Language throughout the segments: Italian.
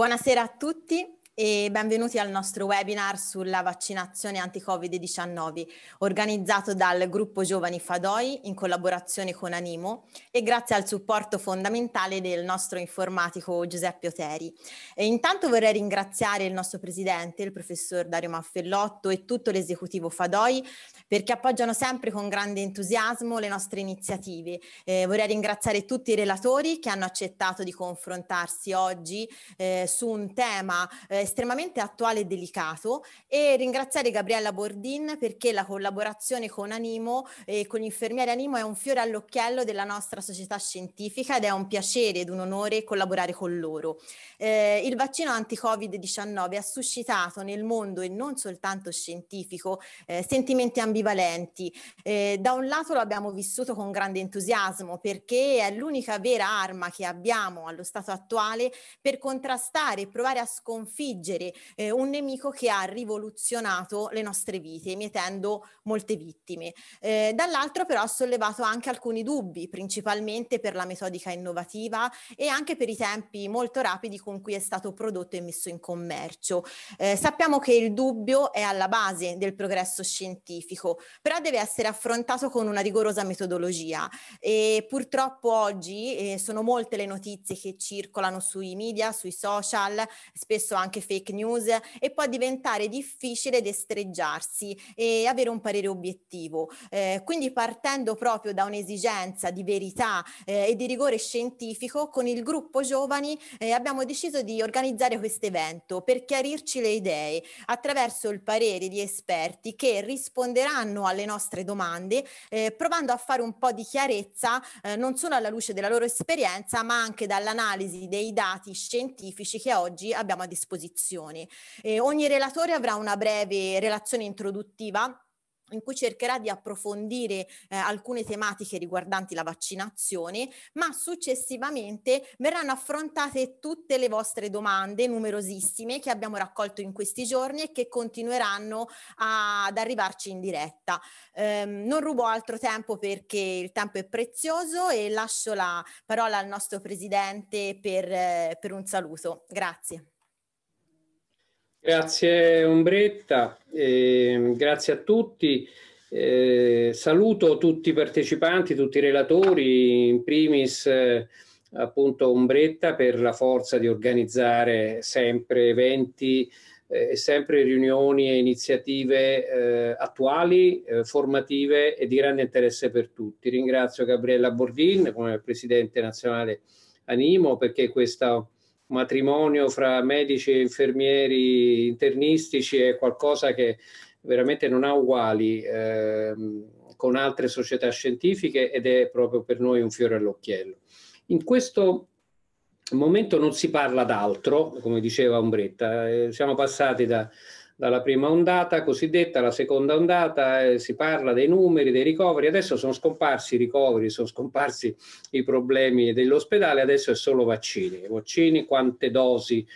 Buonasera a tutti e benvenuti al nostro webinar sulla vaccinazione anti-Covid-19 organizzato dal gruppo Giovani Fadoi in collaborazione con Animo e grazie al supporto fondamentale del nostro informatico Giuseppe Oteri. E intanto vorrei ringraziare il nostro presidente, il professor Dario Maffellotto e tutto l'esecutivo Fadoi perché appoggiano sempre con grande entusiasmo le nostre iniziative. Eh, vorrei ringraziare tutti i relatori che hanno accettato di confrontarsi oggi eh, su un tema eh, estremamente attuale e delicato e ringraziare Gabriella Bordin perché la collaborazione con Animo e eh, con gli infermieri Animo è un fiore all'occhiello della nostra nostra società scientifica ed è un piacere ed un onore collaborare con loro. Eh, il vaccino anti-Covid-19 ha suscitato nel mondo e non soltanto scientifico eh, sentimenti ambivalenti. Eh, da un lato lo abbiamo vissuto con grande entusiasmo perché è l'unica vera arma che abbiamo allo stato attuale per contrastare e provare a sconfiggere eh, un nemico che ha rivoluzionato le nostre vite, mietendo molte vittime. Eh, dall'altro però ha sollevato anche alcuni dubbi, principalmente per la metodica innovativa e anche per i tempi molto rapidi con con cui è stato prodotto e messo in commercio. Eh, sappiamo che il dubbio è alla base del progresso scientifico, però deve essere affrontato con una rigorosa metodologia e purtroppo oggi eh, sono molte le notizie che circolano sui media, sui social, spesso anche fake news e può diventare difficile destreggiarsi e avere un parere obiettivo. Eh, quindi partendo proprio da un'esigenza di verità eh, e di rigore scientifico, con il gruppo giovani eh, abbiamo deciso deciso di organizzare questo evento per chiarirci le idee attraverso il parere di esperti che risponderanno alle nostre domande, eh, provando a fare un po' di chiarezza eh, non solo alla luce della loro esperienza, ma anche dall'analisi dei dati scientifici che oggi abbiamo a disposizione. Eh, ogni relatore avrà una breve relazione introduttiva in cui cercherà di approfondire eh, alcune tematiche riguardanti la vaccinazione, ma successivamente verranno affrontate tutte le vostre domande numerosissime che abbiamo raccolto in questi giorni e che continueranno a, ad arrivarci in diretta. Ehm, non rubo altro tempo perché il tempo è prezioso e lascio la parola al nostro Presidente per, eh, per un saluto. Grazie. Grazie Umbretta, eh, grazie a tutti. Eh, saluto tutti i partecipanti, tutti i relatori, in primis eh, appunto Umbretta per la forza di organizzare sempre eventi eh, e sempre riunioni e iniziative eh, attuali, eh, formative e di grande interesse per tutti. Ringrazio Gabriella Bordin come Presidente nazionale Animo perché questa matrimonio fra medici e infermieri internistici è qualcosa che veramente non ha uguali eh, con altre società scientifiche ed è proprio per noi un fiore all'occhiello. In questo momento non si parla d'altro, come diceva Ombretta, eh, siamo passati da dalla prima ondata cosiddetta la seconda ondata, eh, si parla dei numeri, dei ricoveri, adesso sono scomparsi i ricoveri, sono scomparsi i problemi dell'ospedale, adesso è solo vaccini, vaccini, quante dosi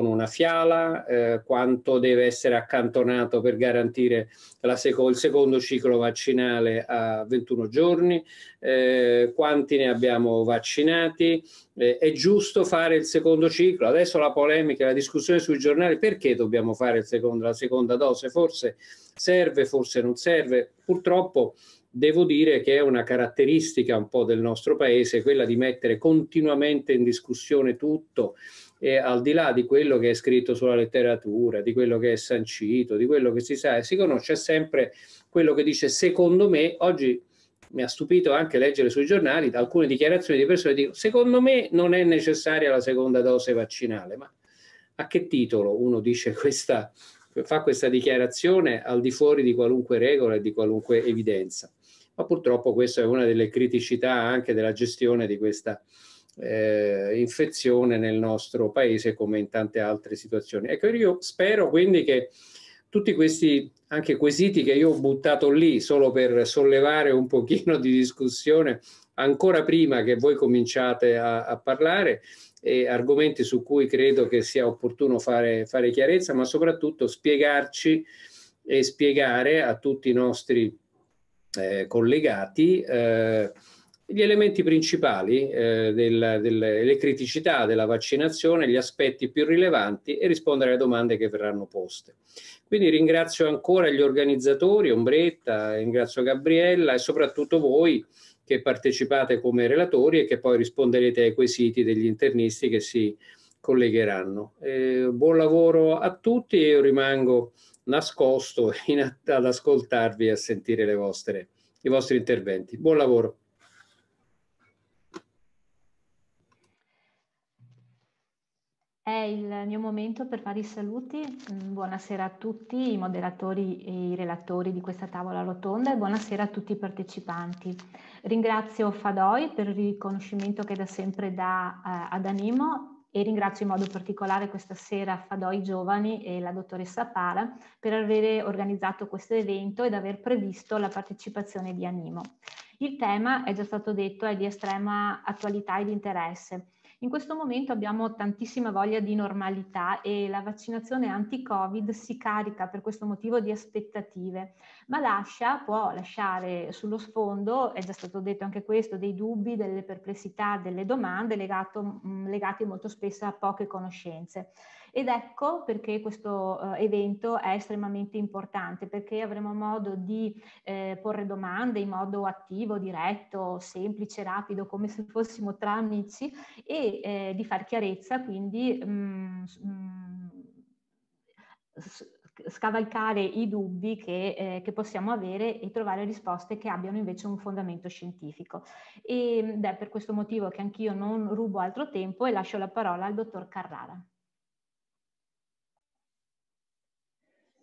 con una fiala, eh, quanto deve essere accantonato per garantire seco il secondo ciclo vaccinale a 21 giorni, eh, quanti ne abbiamo vaccinati, eh, è giusto fare il secondo ciclo, adesso la polemica, la discussione sui giornali, perché dobbiamo fare il secondo, la seconda dose, forse serve, forse non serve, purtroppo devo dire che è una caratteristica un po' del nostro paese, quella di mettere continuamente in discussione tutto, e al di là di quello che è scritto sulla letteratura, di quello che è sancito, di quello che si sa, e si conosce sempre quello che dice secondo me, oggi mi ha stupito anche leggere sui giornali alcune dichiarazioni di persone che dicono secondo me non è necessaria la seconda dose vaccinale, ma a che titolo uno dice questa, fa questa dichiarazione al di fuori di qualunque regola e di qualunque evidenza? Ma purtroppo questa è una delle criticità anche della gestione di questa pandemia eh, infezione nel nostro paese come in tante altre situazioni. Ecco, io spero quindi che tutti questi anche quesiti che io ho buttato lì solo per sollevare un pochino di discussione ancora prima che voi cominciate a, a parlare, e argomenti su cui credo che sia opportuno fare, fare chiarezza, ma soprattutto spiegarci e spiegare a tutti i nostri eh, collegati eh, gli elementi principali, eh, del, del, criticità della vaccinazione, gli aspetti più rilevanti e rispondere alle domande che verranno poste. Quindi ringrazio ancora gli organizzatori, Ombretta, ringrazio Gabriella e soprattutto voi che partecipate come relatori e che poi risponderete ai quesiti degli internisti che si collegheranno. Eh, buon lavoro a tutti e io rimango nascosto in, ad ascoltarvi e a sentire vostre, i vostri interventi. Buon lavoro. È il mio momento per fare i saluti. Mm, buonasera a tutti i moderatori e i relatori di questa tavola rotonda e buonasera a tutti i partecipanti. Ringrazio Fadoi per il riconoscimento che da sempre dà eh, ad Animo e ringrazio in modo particolare questa sera Fadoi Giovani e la dottoressa Pala per aver organizzato questo evento ed aver previsto la partecipazione di Animo. Il tema, è già stato detto, è di estrema attualità e di interesse in questo momento abbiamo tantissima voglia di normalità e la vaccinazione anti-Covid si carica per questo motivo di aspettative, ma lascia, può lasciare sullo sfondo, è già stato detto anche questo, dei dubbi, delle perplessità, delle domande legato, legate molto spesso a poche conoscenze. Ed ecco perché questo eh, evento è estremamente importante, perché avremo modo di eh, porre domande in modo attivo, diretto, semplice, rapido, come se fossimo tra amici e eh, di far chiarezza, quindi mh, mm, mh, mm, scavalcare i dubbi che, eh, che, possiamo avere e trovare risposte che abbiano invece un fondamento scientifico. Ed è mm, per questo motivo che anch'io non rubo altro tempo e lascio la parola al dottor Carrara.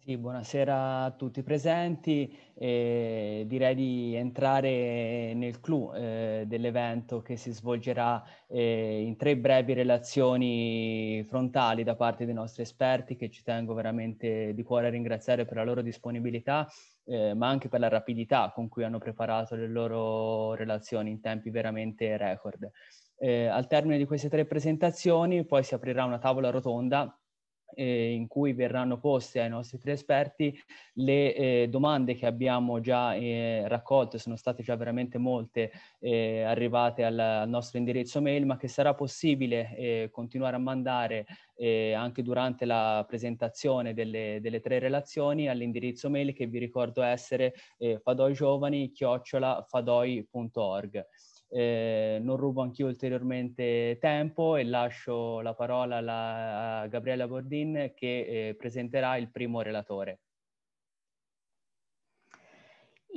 Sì, buonasera a tutti i presenti. Eh, direi di entrare nel clou eh, dell'evento che si svolgerà eh, in tre brevi relazioni frontali da parte dei nostri esperti che ci tengo veramente di cuore a ringraziare per la loro disponibilità eh, ma anche per la rapidità con cui hanno preparato le loro relazioni in tempi veramente record. Eh, al termine di queste tre presentazioni poi si aprirà una tavola rotonda eh, in cui verranno poste ai nostri tre esperti le eh, domande che abbiamo già eh, raccolto, sono state già veramente molte eh, arrivate al, al, nostro indirizzo mail, ma che sarà possibile eh, continuare a mandare eh, anche durante la presentazione delle, delle tre relazioni all'indirizzo mail che vi ricordo essere eh, fadoigiovani-fadoi.org eh, non rubo anch'io ulteriormente tempo e lascio la parola alla, a Gabriella Bordin che eh, presenterà il primo relatore.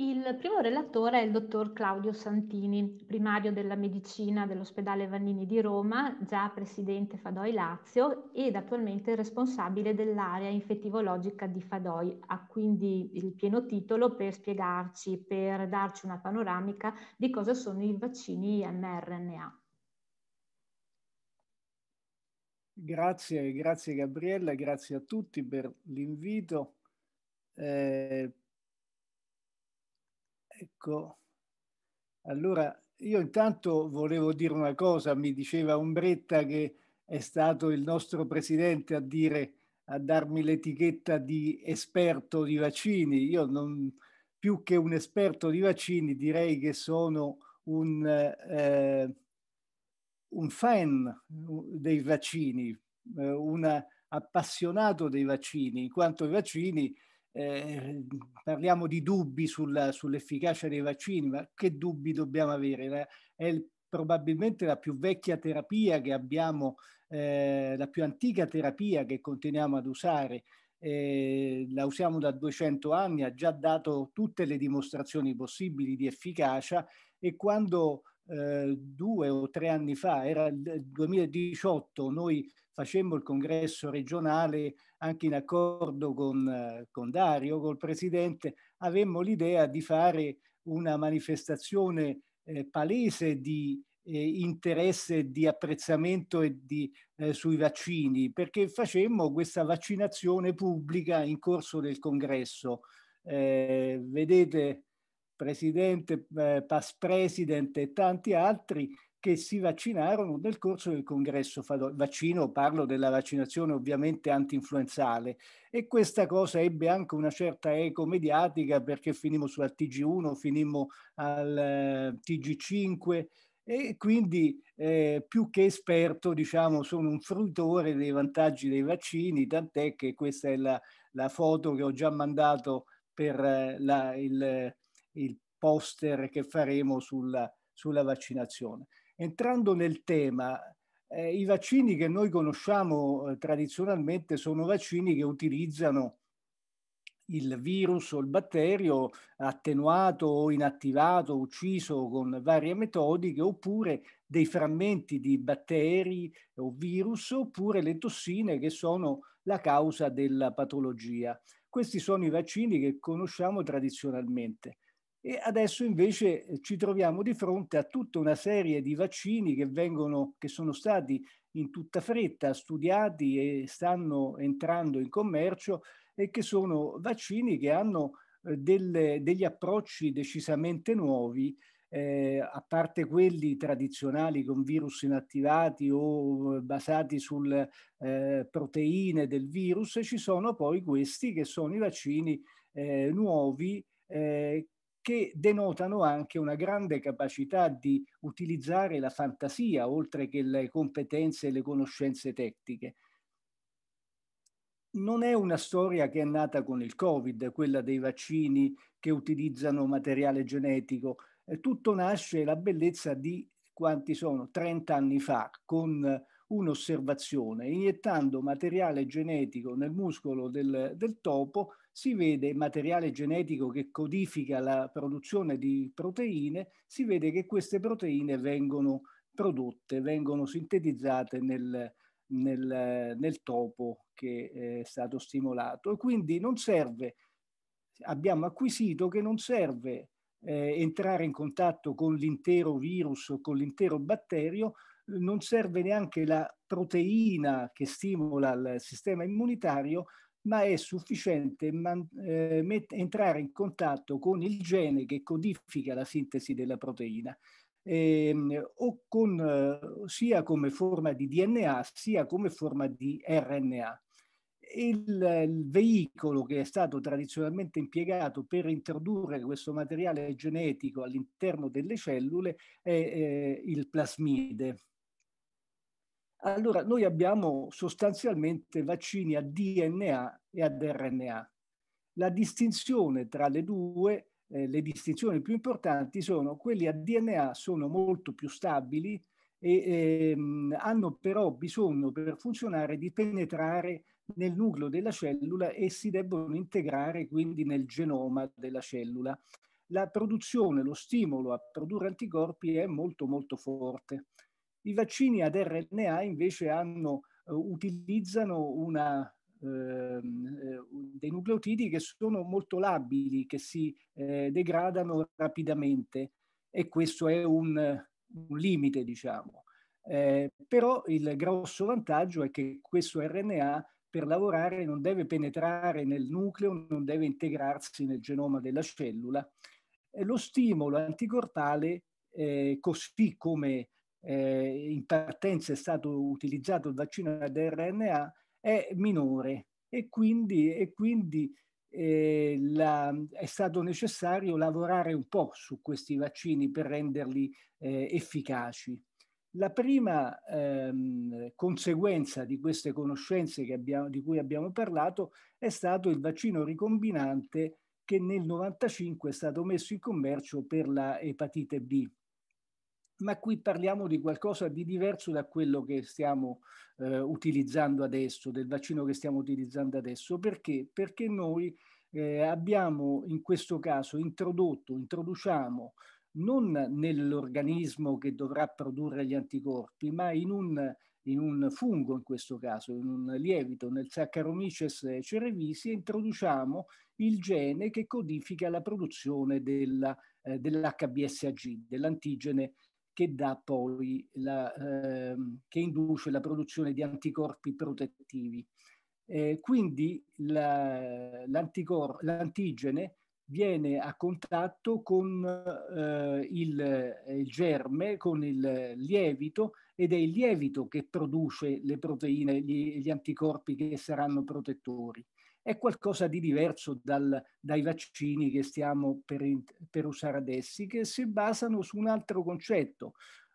Il primo relatore è il dottor Claudio Santini, primario della medicina dell'ospedale Vannini di Roma, già presidente Fadoi Lazio ed attualmente responsabile dell'area infettivologica di Fadoi. Ha quindi il pieno titolo per spiegarci, per darci una panoramica di cosa sono i vaccini mRNA. Grazie, grazie Gabriella, grazie a tutti per l'invito. Eh, Ecco, allora io intanto volevo dire una cosa, mi diceva Umbretta che è stato il nostro presidente a dire, a darmi l'etichetta di esperto di vaccini. Io non, più che un esperto di vaccini direi che sono un, eh, un fan dei vaccini, eh, un appassionato dei vaccini, in quanto i vaccini eh, parliamo di dubbi sulla, sull'efficacia dei vaccini, ma che dubbi dobbiamo avere? È il, probabilmente la più vecchia terapia che abbiamo, eh, la più antica terapia che continuiamo ad usare. Eh, la usiamo da 200 anni, ha già dato tutte le dimostrazioni possibili di efficacia e quando eh, due o tre anni fa, era il 2018, noi facemmo il congresso regionale anche in accordo con, eh, con Dario, col presidente, avemmo l'idea di fare una manifestazione eh, palese di eh, interesse, di apprezzamento e di, eh, sui vaccini, perché facemmo questa vaccinazione pubblica in corso del congresso. Eh, vedete, Presidente, eh, Pass President e tanti altri che si vaccinarono nel corso del congresso Vaccino, parlo della vaccinazione ovviamente anti-influenzale e questa cosa ebbe anche una certa eco mediatica perché finimmo sulla TG1, finimmo al TG5 e quindi eh, più che esperto, diciamo, sono un fruitore dei vantaggi dei vaccini, tant'è che questa è la, la foto che ho già mandato per eh, la, il, il poster che faremo sulla, sulla vaccinazione. Entrando nel tema, eh, i vaccini che noi conosciamo eh, tradizionalmente sono vaccini che utilizzano il virus o il batterio attenuato o inattivato, ucciso con varie metodiche, oppure dei frammenti di batteri o virus, oppure le tossine che sono la causa della patologia. Questi sono i vaccini che conosciamo tradizionalmente. E adesso invece eh, ci troviamo di fronte a tutta una serie di vaccini che, vengono, che sono stati in tutta fretta studiati e stanno entrando in commercio e che sono vaccini che hanno eh, delle, degli approcci decisamente nuovi, eh, a parte quelli tradizionali con virus inattivati o eh, basati sulle eh, proteine del virus, ci sono poi questi che sono i vaccini eh, nuovi che denotano anche una grande capacità di utilizzare la fantasia oltre che le competenze e le conoscenze tecniche. Non è una storia che è nata con il Covid, quella dei vaccini che utilizzano materiale genetico. Eh, tutto nasce la bellezza di quanti sono 30 anni fa con un'osservazione, iniettando materiale genetico nel muscolo del, del topo si vede materiale genetico che codifica la produzione di proteine, si vede che queste proteine vengono prodotte, vengono sintetizzate nel, nel, nel topo che è stato stimolato. E quindi non serve, abbiamo acquisito che non serve eh, entrare in contatto con l'intero virus o con l'intero batterio, non serve neanche la proteina che stimola il sistema immunitario, ma è sufficiente man, eh, met, entrare in contatto con il gene che codifica la sintesi della proteina. Eh, o con, eh, sia come forma di DNA sia come forma di RNA. Il, il, veicolo che è stato tradizionalmente impiegato per introdurre questo materiale genetico all'interno delle cellule è eh, il plasmide. Allora, noi abbiamo sostanzialmente vaccini a DNA e ad RNA. La distinzione tra le due, eh, le distinzioni più importanti sono quelli a DNA sono molto più stabili e ehm, hanno però bisogno per funzionare di penetrare nel nucleo della cellula e si debbono integrare quindi nel genoma della cellula. La produzione, lo stimolo a produrre anticorpi è molto molto forte. I vaccini ad RNA invece hanno, eh, utilizzano una, ehm, eh, dei nucleotidi che sono molto labili, che si eh, degradano rapidamente e questo è un, un limite, diciamo. Eh, però il grosso vantaggio è che questo RNA per lavorare non deve penetrare nel nucleo, non deve integrarsi nel genoma della cellula. E lo stimolo anticortale, eh, così come eh, in partenza è stato utilizzato il vaccino ad RNA è minore e quindi, e quindi eh, la, è stato necessario lavorare un po' su questi vaccini per renderli eh, efficaci. La prima ehm, conseguenza di queste conoscenze abbiamo, di cui abbiamo parlato è stato il vaccino ricombinante che nel 1995 è stato messo in commercio per la epatite B ma qui parliamo di qualcosa di diverso da quello che stiamo eh, utilizzando adesso, del vaccino che stiamo utilizzando adesso. Perché? Perché noi eh, abbiamo in questo caso introdotto, introduciamo non nell'organismo che dovrà produrre gli anticorpi, ma in un, in un fungo in questo caso, in un lievito, nel Saccharomyces cerevisiae, introduciamo il gene che codifica la produzione della, eh, dell'HBSAG, dell'antigene che dà poi la, eh, che induce la produzione di anticorpi protettivi. Eh, quindi la, l'antigene viene a contatto con eh, il, il, germe, con il lievito ed è il lievito che produce le proteine, gli, gli anticorpi che saranno protettori è qualcosa di diverso dal, dai vaccini che stiamo per, per usare adesso, che si basano su un altro concetto,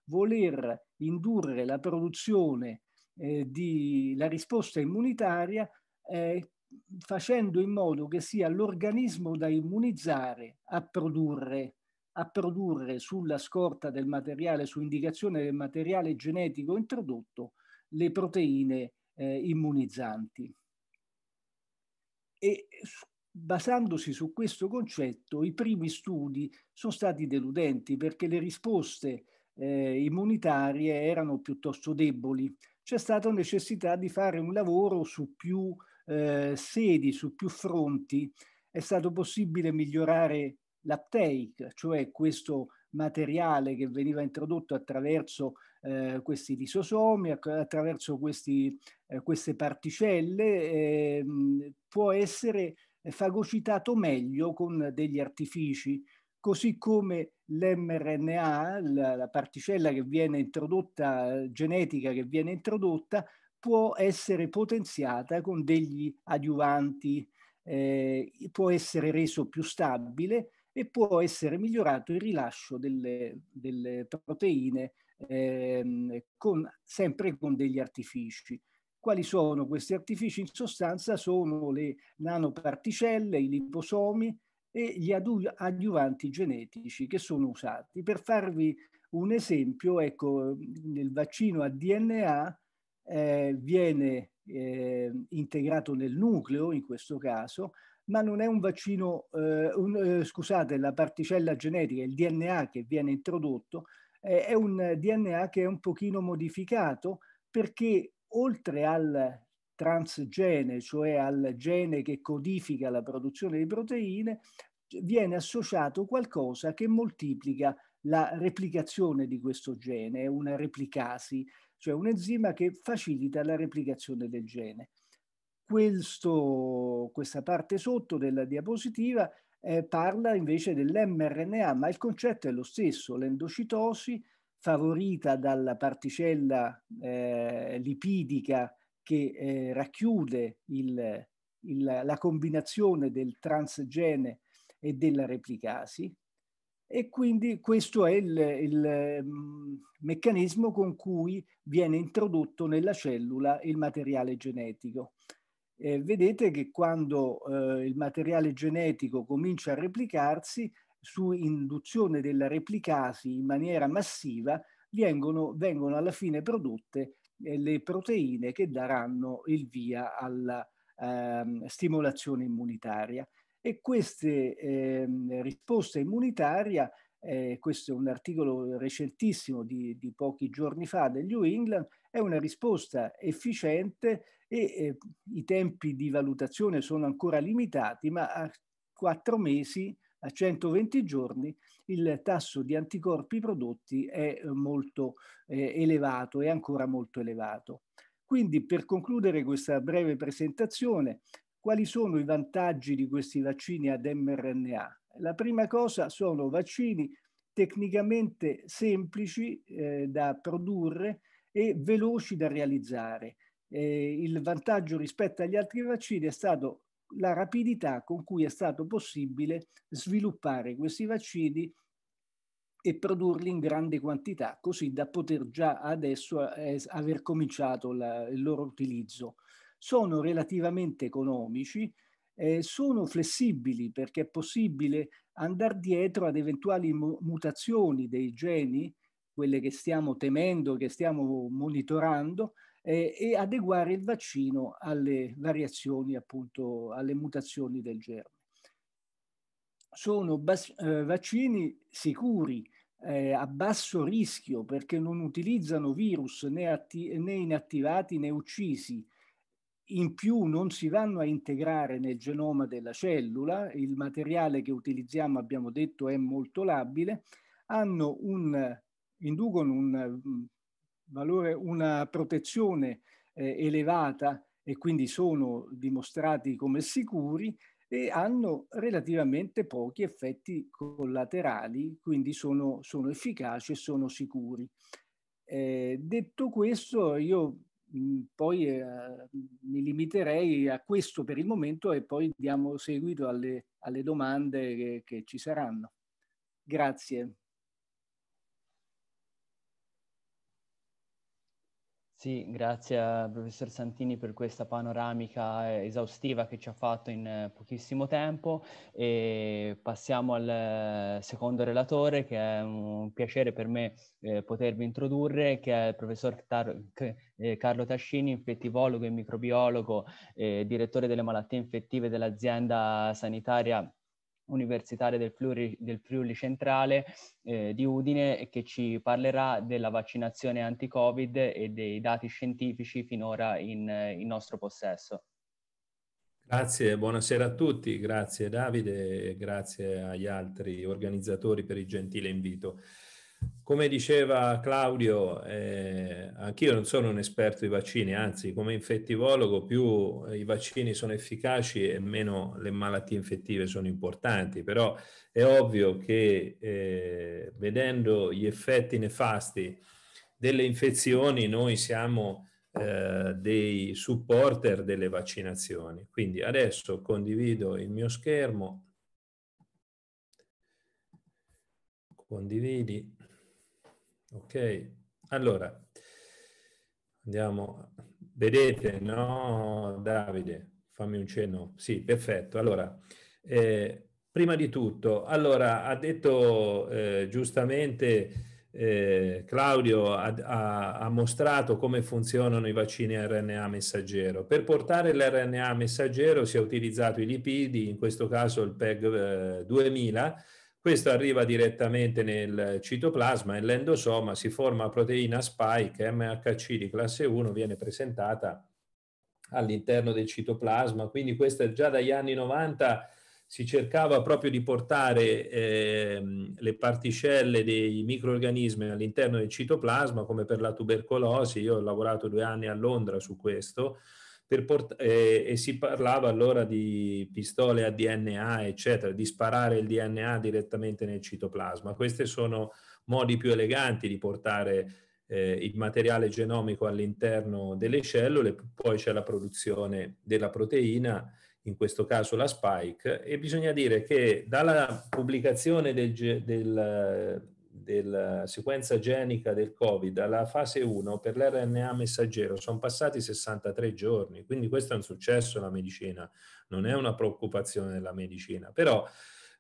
voler indurre la produzione eh, di risposta immunitaria eh, facendo in modo che sia l'organismo da immunizzare a produrre, a produrre sulla scorta del materiale, su indicazione del materiale genetico introdotto, le proteine eh, immunizzanti. E basandosi su questo concetto, i primi studi sono stati deludenti perché le risposte eh, immunitarie erano piuttosto deboli. C'è stata necessità di fare un lavoro su più eh, sedi, su più fronti. È stato possibile migliorare l'uptake, cioè questo materiale che veniva introdotto attraverso eh, questi lisosomi, attraverso questi, eh, queste particelle, ehm, può essere fagocitato meglio con degli artifici, così come l'mRNA, la, la particella che viene introdotta, genetica che viene introdotta, può essere potenziata con degli adiuvanti, eh, può essere reso più stabile e può essere migliorato il rilascio delle, delle proteine ehm, con, sempre con degli artifici. Quali sono questi artifici? In sostanza sono le nanoparticelle, i liposomi e gli adiuvanti genetici che sono usati. Per farvi un esempio, ecco, nel vaccino a DNA eh, viene eh, integrato nel nucleo, in questo caso, ma non è un vaccino, eh, un, eh, scusate, la particella genetica, il DNA che viene introdotto, eh, è un DNA che è un pochino modificato perché oltre al transgene, cioè al gene che codifica la produzione di proteine, viene associato qualcosa che moltiplica la replicazione di questo gene, una replicasi, cioè un enzima che facilita la replicazione del gene. Questo, questa parte sotto della diapositiva eh, parla invece dell'mRNA, ma il concetto è lo stesso, l'endocitosi favorita dalla particella eh, lipidica che eh, racchiude il, il, la combinazione del transgene e della replicasi. E quindi questo è il, il mm, meccanismo con cui viene introdotto nella cellula il materiale genetico eh, vedete che quando eh, il materiale genetico comincia a replicarsi, su induzione della replicasi in maniera massiva, vengono, vengono alla fine prodotte eh, le proteine che daranno il via alla ehm, stimolazione immunitaria. E queste ehm, risposte immunitaria, eh, questo è un articolo recentissimo di, di, pochi giorni fa del New England, è una risposta efficiente e eh, i tempi di valutazione sono ancora limitati, ma a quattro mesi, a 120 giorni, il tasso di anticorpi prodotti è molto eh, elevato, è ancora molto elevato. Quindi per concludere questa breve presentazione, quali sono i vantaggi di questi vaccini ad mRNA? La prima cosa sono vaccini tecnicamente semplici eh, da produrre e veloci da realizzare eh, il vantaggio rispetto agli altri vaccini è stato la rapidità con cui è stato possibile sviluppare questi vaccini e produrli in grande quantità, così da poter già adesso eh, aver cominciato la, il loro utilizzo. Sono relativamente economici, eh, sono flessibili perché è possibile andare dietro ad eventuali mutazioni dei geni, quelle che stiamo temendo, che stiamo monitorando, eh, e adeguare il vaccino alle variazioni, appunto, alle mutazioni del germe. Sono eh, vaccini sicuri, eh, a basso rischio perché non utilizzano virus né, né, inattivati né uccisi. In più non si vanno a integrare nel genoma della cellula, il materiale che utilizziamo abbiamo detto è molto labile, hanno un, inducono un valore una protezione eh, elevata e quindi sono dimostrati come sicuri e hanno relativamente pochi effetti collaterali, quindi sono, sono efficaci e sono sicuri. Eh, detto questo, io mh, mm, poi eh, mi limiterei a questo per il momento e poi diamo seguito alle, alle domande che, che ci saranno. Grazie. Sì, grazie al professor Santini per questa panoramica esaustiva che ci ha fatto in eh, pochissimo tempo e passiamo al eh, secondo relatore che è un piacere per me eh, potervi introdurre, che è il professor Tar eh, Carlo Tascini, infettivologo e microbiologo, eh, direttore delle malattie infettive dell'azienda sanitaria universitaria del, Pluri, del Friuli Centrale eh, di Udine che ci parlerà della vaccinazione anti-Covid e dei dati scientifici finora in, eh, in nostro possesso. Grazie, buonasera a tutti, grazie Davide grazie agli altri organizzatori per il gentile invito. Come diceva Claudio, eh, anch'io non sono un esperto di vaccini, anzi come infettivologo più eh, i vaccini sono efficaci e meno le malattie infettive sono importanti, però è ovvio che eh, vedendo gli effetti nefasti delle infezioni noi siamo eh, dei supporter delle vaccinazioni. Quindi adesso condivido il mio schermo. Condividi. Ok, allora andiamo. Vedete, no, Davide, fammi un cenno. Sì, perfetto. Allora, eh, prima di tutto, allora ha detto eh, giustamente. Eh, Claudio ha, ha, ha, mostrato come funzionano i vaccini RNA messaggero. Per portare l'RNA messaggero si è utilizzato i lipidi, in questo caso il PEG eh, 2000, questo arriva direttamente nel citoplasma, e l'endosoma si forma proteina spike MHC di classe 1, viene presentata all'interno del citoplasma, quindi questo già dagli anni 90 si cercava proprio di portare eh, le particelle dei microorganismi all'interno del citoplasma, come per la tubercolosi, io ho lavorato due anni a Londra su questo, port- eh, e si parlava allora di pistole a DNA, eccetera, di sparare il DNA direttamente nel citoplasma. Questi sono modi più eleganti di portare eh, il materiale genomico all'interno delle cellule, poi c'è la produzione della proteina, in questo caso la spike, e bisogna dire che dalla pubblicazione del, del della sequenza genica del Covid alla fase 1 per l'RNA messaggero sono passati 63 giorni, quindi questo è un successo della medicina, non è una preoccupazione della medicina, però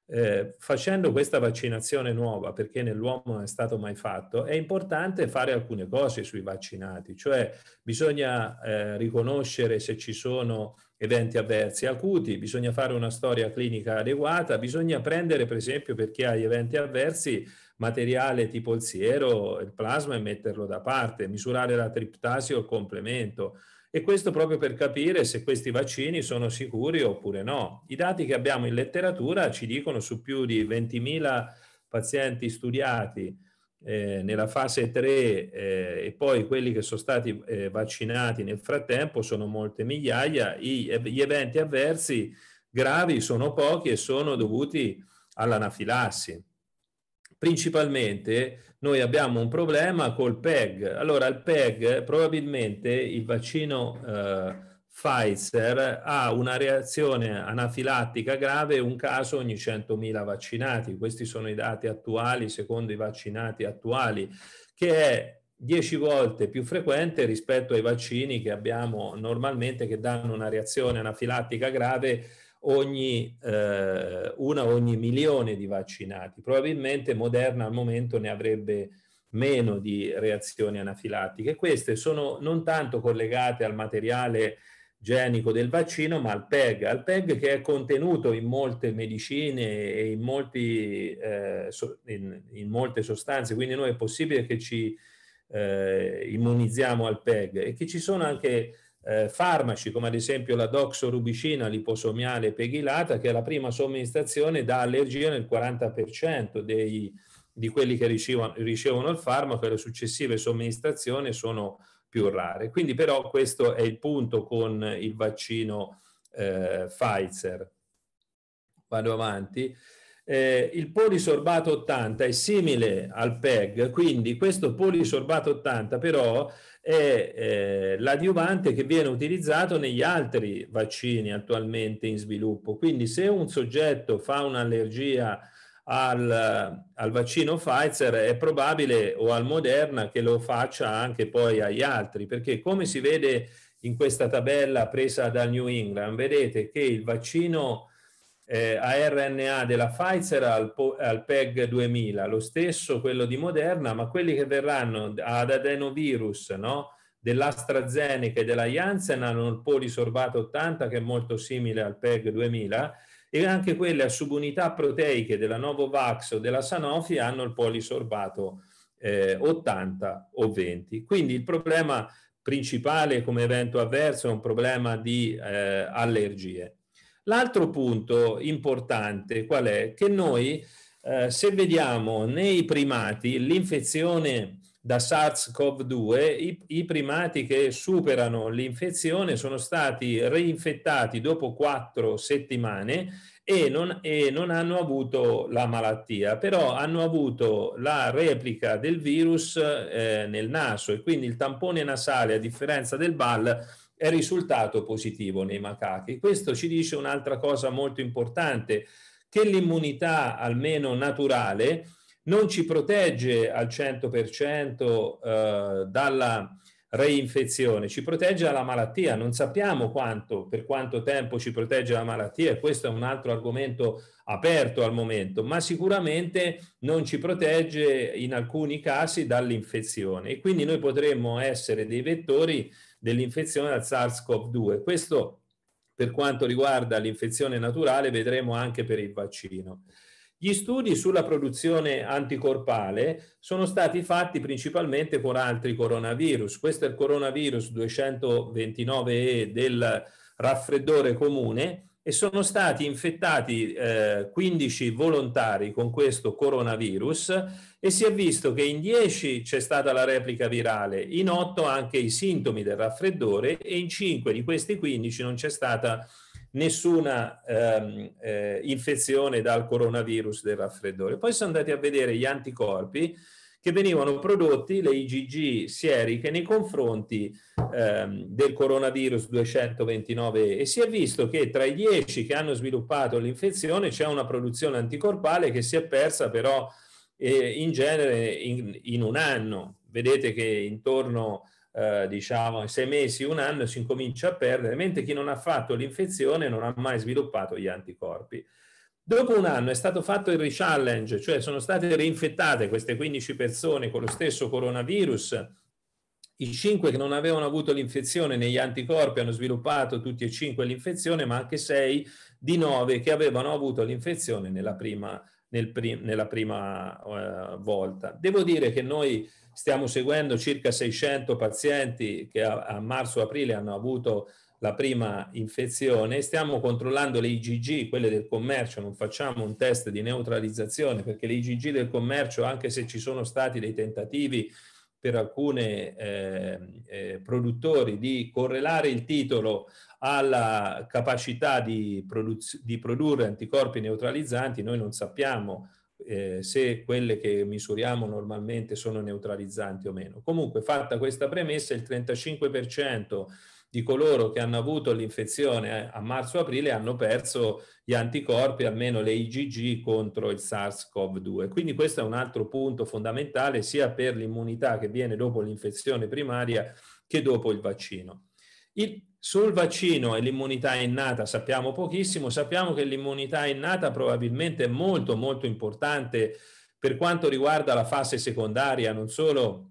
eh, facendo questa vaccinazione nuova, perché nell'uomo non è stato mai fatto, è importante fare alcune cose sui vaccinati, cioè bisogna eh, riconoscere se ci sono eventi avversi acuti, bisogna fare una storia clinica adeguata, bisogna prendere per esempio per chi ha gli eventi avversi materiale tipo il siero, il plasma e metterlo da parte, misurare la triptasi o il complemento. E questo proprio per capire se questi vaccini sono sicuri oppure no. I dati che abbiamo in letteratura ci dicono su più di 20.000 pazienti studiati eh, nella fase 3 eh, e poi quelli che sono stati eh, vaccinati nel frattempo sono molte migliaia, I, gli eventi avversi gravi sono pochi e sono dovuti all'anafilassi principalmente noi abbiamo un problema col PEG. Allora, il PEG probabilmente il vaccino eh, Pfizer ha una reazione anafilattica grave, un caso ogni 100.000 vaccinati. Questi sono i dati attuali, secondo i vaccinati attuali, che è 10 volte più frequente rispetto ai vaccini che abbiamo normalmente che danno una reazione anafilattica grave ogni, eh, una ogni milione di vaccinati. Probabilmente Moderna al momento ne avrebbe meno di reazioni anafilattiche. Queste sono non tanto collegate al materiale genico del vaccino, ma al PEG, al PEG che è contenuto in molte medicine e in, molti, eh, so, in, in molte sostanze, quindi noi è possibile che ci eh, immunizziamo al PEG e che ci sono anche eh, farmaci come ad esempio la doxorubicina liposomiale peghilata che alla prima somministrazione dà allergia nel 40% dei, di quelli che ricevono, ricevono il farmaco e le successive somministrazioni sono più rare. Quindi però questo è il punto con il vaccino eh, Pfizer. Vado avanti. Eh, il polisorbato 80 è simile al PEG, quindi questo polisorbato 80 però è eh, l'adiuvante che viene utilizzato negli altri vaccini attualmente in sviluppo. Quindi se un soggetto fa un'allergia al, al, vaccino Pfizer è probabile o al Moderna che lo faccia anche poi agli altri, perché come si vede in questa tabella presa dal New England, vedete che il vaccino eh, a RNA della Pfizer al, al, PEG 2000, lo stesso quello di Moderna, ma quelli che verranno ad adenovirus no? dell'AstraZeneca e della Janssen hanno il polisorbato 80 che è molto simile al PEG 2000 e anche quelle a subunità proteiche della Novovax o della Sanofi hanno il polisorbato eh, 80 o 20. Quindi il problema principale come evento avverso è un problema di eh, allergie. L'altro punto importante qual è? Che noi, eh, se vediamo nei primati l'infezione da SARS-CoV-2, i, i, primati che superano l'infezione sono stati reinfettati dopo quattro settimane e non, e non hanno avuto la malattia, però hanno avuto la replica del virus eh, nel naso e quindi il tampone nasale, a differenza del BAL, è risultato positivo nei macachi. Questo ci dice un'altra cosa molto importante, che l'immunità, almeno naturale, non ci protegge al 100% eh, dalla reinfezione, ci protegge dalla malattia. Non sappiamo quanto, per quanto tempo ci protegge la malattia e questo è un altro argomento aperto al momento, ma sicuramente non ci protegge in alcuni casi dall'infezione e quindi noi potremmo essere dei vettori dell'infezione al SARS-CoV-2. Questo per quanto riguarda l'infezione naturale, vedremo anche per il vaccino. Gli studi sulla produzione anticorpale sono stati fatti principalmente con altri coronavirus. Questo è il coronavirus 229E del raffreddore comune e sono stati infettati eh, 15 volontari con questo coronavirus e si è visto che in 10 c'è stata la replica virale, in 8 anche i sintomi del raffreddore e in 5 di questi 15 non c'è stata nessuna ehm, eh, infezione dal coronavirus del raffreddore. Poi sono andati a vedere gli anticorpi che venivano prodotti le IgG sieriche nei confronti ehm, del coronavirus 229 e si è visto che tra i 10 che hanno sviluppato l'infezione c'è una produzione anticorpale che si è persa però eh, in genere in, in, un anno. Vedete che intorno eh, diciamo ai sei mesi, un anno si incomincia a perdere, mentre chi non ha fatto l'infezione non ha mai sviluppato gli anticorpi. Dopo un anno è stato fatto il rechallenge, cioè sono state reinfettate queste 15 persone con lo stesso coronavirus. I 5 che non avevano avuto l'infezione negli anticorpi hanno sviluppato tutti e 5 l'infezione, ma anche 6 di 9 che avevano avuto l'infezione nella prima, nel prim, nella prima uh, volta. Devo dire che noi stiamo seguendo circa 600 pazienti che a, a marzo-aprile hanno avuto la prima infezione, stiamo controllando le IgG, quelle del commercio, non facciamo un test di neutralizzazione perché le IgG del commercio, anche se ci sono stati dei tentativi per alcuni eh, eh, produttori di correlare il titolo alla capacità di, produz- di produrre anticorpi neutralizzanti, noi non sappiamo eh, se quelle che misuriamo normalmente sono neutralizzanti o meno. Comunque, fatta questa premessa, il 35% di coloro che hanno avuto l'infezione a marzo-aprile hanno perso gli anticorpi, almeno le IgG, contro il SARS-CoV-2. Quindi questo è un altro punto fondamentale sia per l'immunità che viene dopo l'infezione primaria che dopo il vaccino. Il, sul vaccino e l'immunità innata sappiamo pochissimo, sappiamo che l'immunità innata probabilmente è molto molto importante per quanto riguarda la fase secondaria, non solo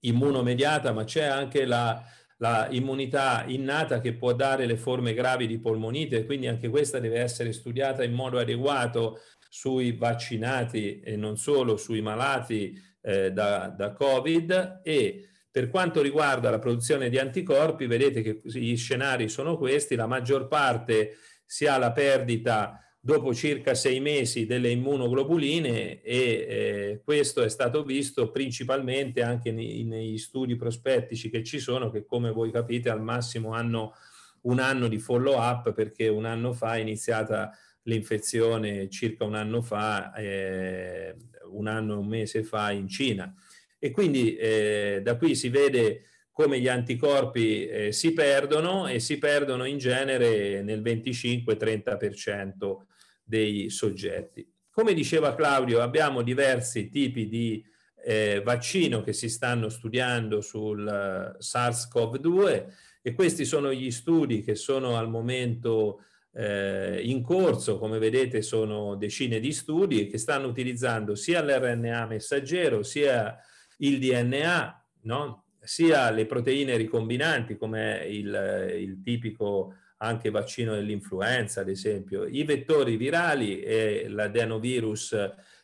immunomediata, ma c'è anche la, la immunità innata che può dare le forme gravi di polmonite, quindi anche questa deve essere studiata in modo adeguato sui vaccinati e non solo sui malati eh, da, da Covid e per quanto riguarda la produzione di anticorpi, vedete che gli scenari sono questi, la maggior parte si ha la perdita dopo circa sei mesi delle immunoglobuline e eh, questo è stato visto principalmente anche nei, nei, studi prospettici che ci sono che come voi capite al massimo hanno un anno di follow up perché un anno fa è iniziata l'infezione circa un anno fa, eh, un anno e un mese fa in Cina. E quindi eh, da qui si vede come gli anticorpi eh, si perdono e si perdono in genere nel 25-30% dei soggetti. Come diceva Claudio, abbiamo diversi tipi di eh, vaccino che si stanno studiando sul eh, SARS-CoV-2 e questi sono gli studi che sono al momento eh, in corso, come vedete sono decine di studi che stanno utilizzando sia l'RNA messaggero sia il DNA, no? sia le proteine ricombinanti come il, il tipico anche vaccino dell'influenza, ad esempio, i vettori virali e l'adenovirus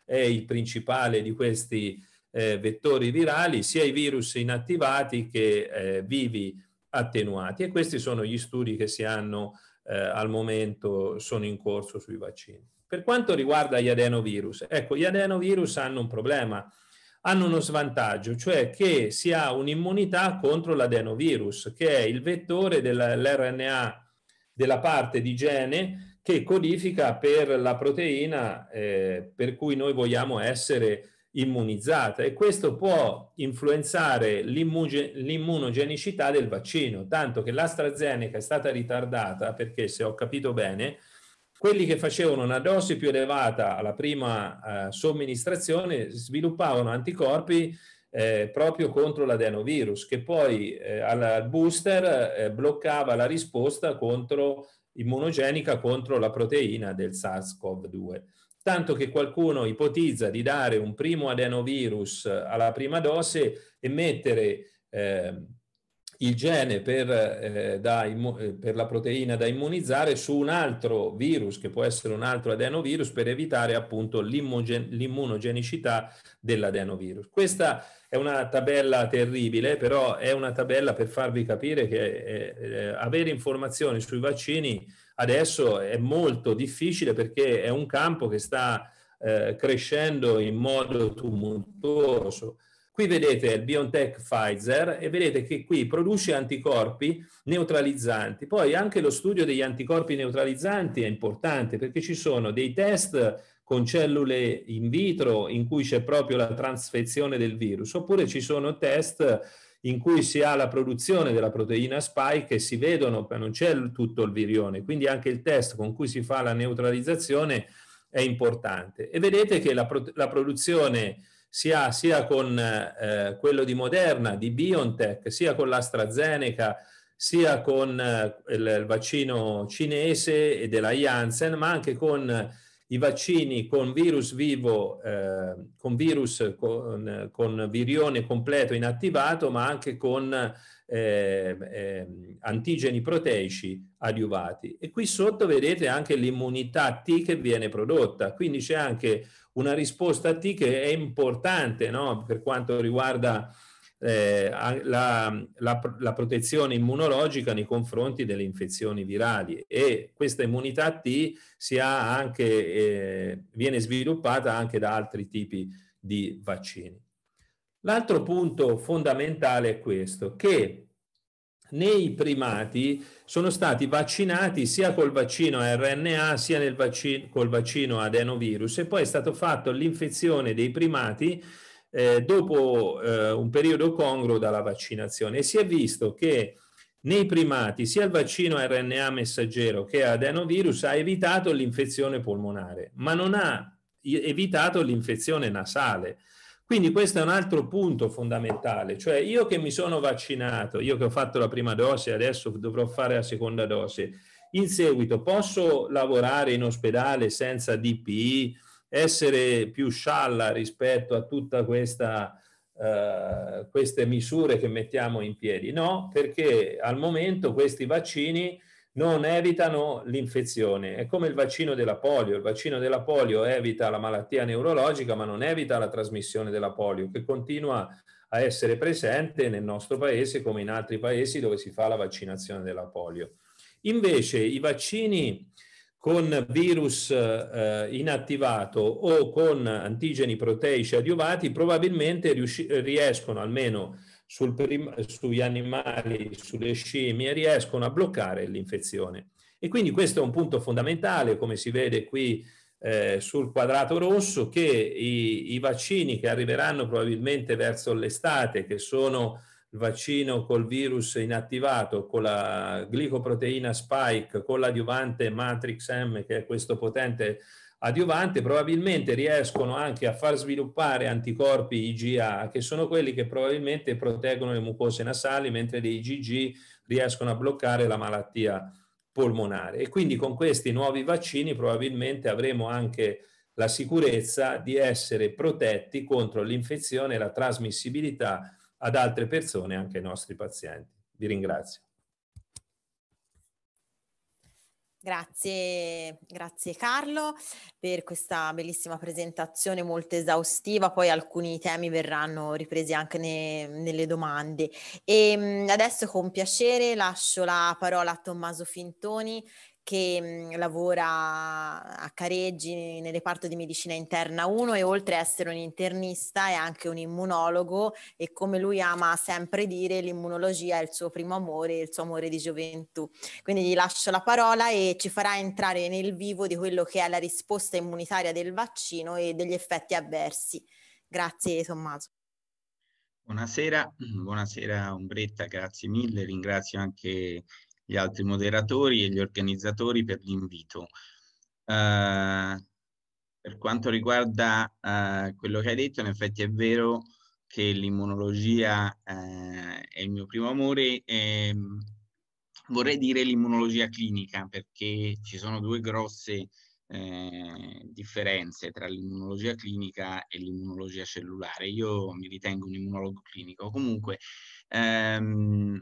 è il principale di questi eh, vettori virali, sia i virus inattivati che eh, vivi attenuati e questi sono gli studi che si hanno eh, al momento, sono in corso sui vaccini. Per quanto riguarda gli adenovirus, ecco, gli adenovirus hanno un problema hanno uno svantaggio, cioè che si ha un'immunità contro l'adenovirus, che è il vettore dell'RNA della parte di gene che codifica per la proteina eh, per cui noi vogliamo essere immunizzata e questo può influenzare l'immunogenicità del vaccino, tanto che l'AstraZeneca è stata ritardata perché, se ho capito bene, quelli che facevano una dose più elevata alla prima eh, somministrazione sviluppavano anticorpi eh, proprio contro l'adenovirus, che poi eh, al booster eh, bloccava la risposta contro, immunogenica contro la proteina del SARS-CoV-2 tanto che qualcuno ipotizza di dare un primo adenovirus alla prima dose e mettere eh, il gene per, eh, da, eh, per, la proteina da immunizzare su un altro virus, che può essere un altro adenovirus, per evitare appunto l'immunogenicità dell'adenovirus. Questa è una tabella terribile, però è una tabella per farvi capire che eh, eh, avere informazioni sui vaccini adesso è molto difficile perché è un campo che sta eh, crescendo in modo tumultuoso. Qui vedete il BioNTech Pfizer e vedete che qui produce anticorpi neutralizzanti. Poi anche lo studio degli anticorpi neutralizzanti è importante perché ci sono dei test con cellule in vitro in cui c'è proprio la trasfezione del virus, oppure ci sono test in cui si ha la produzione della proteina spike e si vedono, ma non c'è tutto il virione, quindi anche il test con cui si fa la neutralizzazione è importante. E vedete che la, la produzione si ha sia con eh, quello di Moderna, di BioNTech, sia con l'AstraZeneca, sia con eh, il, il, vaccino cinese e della Janssen, ma anche con i vaccini con virus vivo, eh, con virus con, con, virione completo inattivato, ma anche con eh, eh, antigeni proteici adiuvati. E qui sotto vedete anche l'immunità T che viene prodotta, quindi c'è anche una risposta T che è importante no? per quanto riguarda eh, la, la, la, protezione immunologica nei confronti delle infezioni virali e questa immunità T anche, eh, viene sviluppata anche da altri tipi di vaccini. L'altro punto fondamentale è questo, che nei primati sono stati vaccinati sia col vaccino RNA sia nel vaccino, col vaccino adenovirus e poi è stata fatta l'infezione dei primati eh, dopo eh, un periodo congruo dalla vaccinazione e si è visto che nei primati sia il vaccino RNA messaggero che adenovirus ha evitato l'infezione polmonare, ma non ha evitato l'infezione nasale. Quindi questo è un altro punto fondamentale, cioè io che mi sono vaccinato, io che ho fatto la prima dose, adesso dovrò fare la seconda dose, in seguito posso lavorare in ospedale senza DPI, essere più scialla rispetto a tutte uh, eh, queste misure che mettiamo in piedi? No, perché al momento questi vaccini non evitano l'infezione. È come il vaccino della polio. Il vaccino della polio evita la malattia neurologica, ma non evita la trasmissione della polio, che continua a essere presente nel nostro paese come in altri paesi dove si fa la vaccinazione della polio. Invece i vaccini con virus eh, inattivato o con antigeni proteici adiuvati probabilmente riescono almeno a prim- sugli animali, sulle scimmie, riescono a bloccare l'infezione. E quindi questo è un punto fondamentale, come si vede qui eh, sul quadrato rosso, che i, i, vaccini che arriveranno probabilmente verso l'estate, che sono il vaccino col virus inattivato, con la glicoproteina spike, con l'adiuvante Matrix M, che è questo potente adiuvante probabilmente riescono anche a far sviluppare anticorpi IgA, che sono quelli che probabilmente proteggono le mucose nasali, mentre le IgG riescono a bloccare la malattia polmonare. E quindi con questi nuovi vaccini probabilmente avremo anche la sicurezza di essere protetti contro l'infezione e la trasmissibilità ad altre persone, anche ai nostri pazienti. Vi ringrazio. Grazie, grazie Carlo per questa bellissima presentazione molto esaustiva, poi alcuni temi verranno ripresi anche ne, nelle domande. E ehm, adesso con piacere lascio la parola a Tommaso Fintoni che mh, mhmm, lavora a Careggi nel reparto di medicina interna 1 e oltre a essere un internista è anche un immunologo e come lui ama sempre dire l'immunologia è il suo primo amore, il suo amore di gioventù. Quindi gli lascio la parola e ci farà entrare nel vivo di quello che è la risposta immunitaria del vaccino e degli effetti avversi. Grazie Tommaso. Buonasera, buonasera Ombretta, grazie mille, ringrazio anche gli altri moderatori e gli organizzatori per l'invito. Eh, per quanto riguarda eh, quello che hai detto, in effetti è vero che l'immunologia eh, è il mio primo amore. Ehm, vorrei dire l'immunologia clinica perché ci sono due grosse eh, differenze tra l'immunologia clinica e l'immunologia cellulare. Io mi ritengo un immunologo clinico. Comunque, ehm,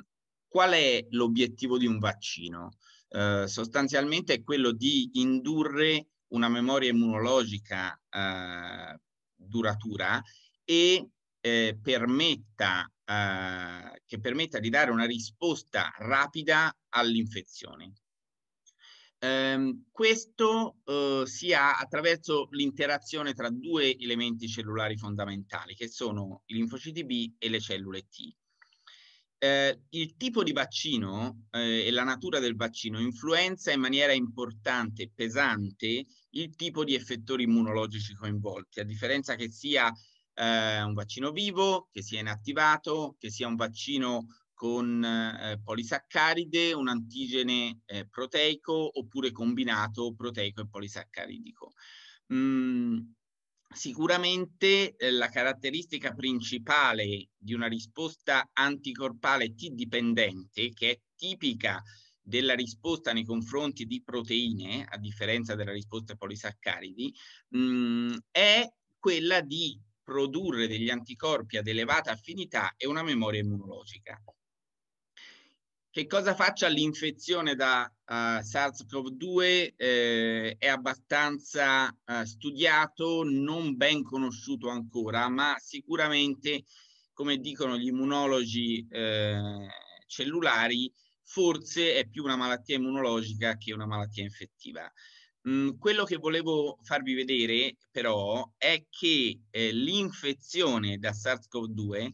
Qual è l'obiettivo di un vaccino? Eh, sostanzialmente è quello di indurre una memoria immunologica eh, duratura e eh, permetta, eh, che permetta di dare una risposta rapida all'infezione. Ehm, questo eh, si ha attraverso l'interazione tra due elementi cellulari fondamentali che sono i linfociti B e le cellule T eh, il tipo di vaccino eh, e la natura del vaccino influenza in maniera importante e pesante il tipo di effettori immunologici coinvolti, a differenza che sia eh, un vaccino vivo, che sia inattivato, che sia un vaccino con eh, polisaccaride, un antigene eh, proteico oppure combinato proteico e polisaccaridico. Mm, Sicuramente eh, la caratteristica principale di una risposta anticorpale T-dipendente, che è tipica della risposta nei confronti di proteine, a differenza della risposta polisaccaridi, mh, è quella di produrre degli anticorpi ad elevata affinità e una memoria immunologica che cosa faccia l'infezione da uh, eh, SARS-CoV-2 eh, è abbastanza uh, studiato, non ben conosciuto ancora, ma sicuramente, come dicono gli immunologi eh, cellulari, forse è più una malattia immunologica che una malattia infettiva. Mm, quello che volevo farvi vedere però è che eh, l'infezione da SARS-CoV-2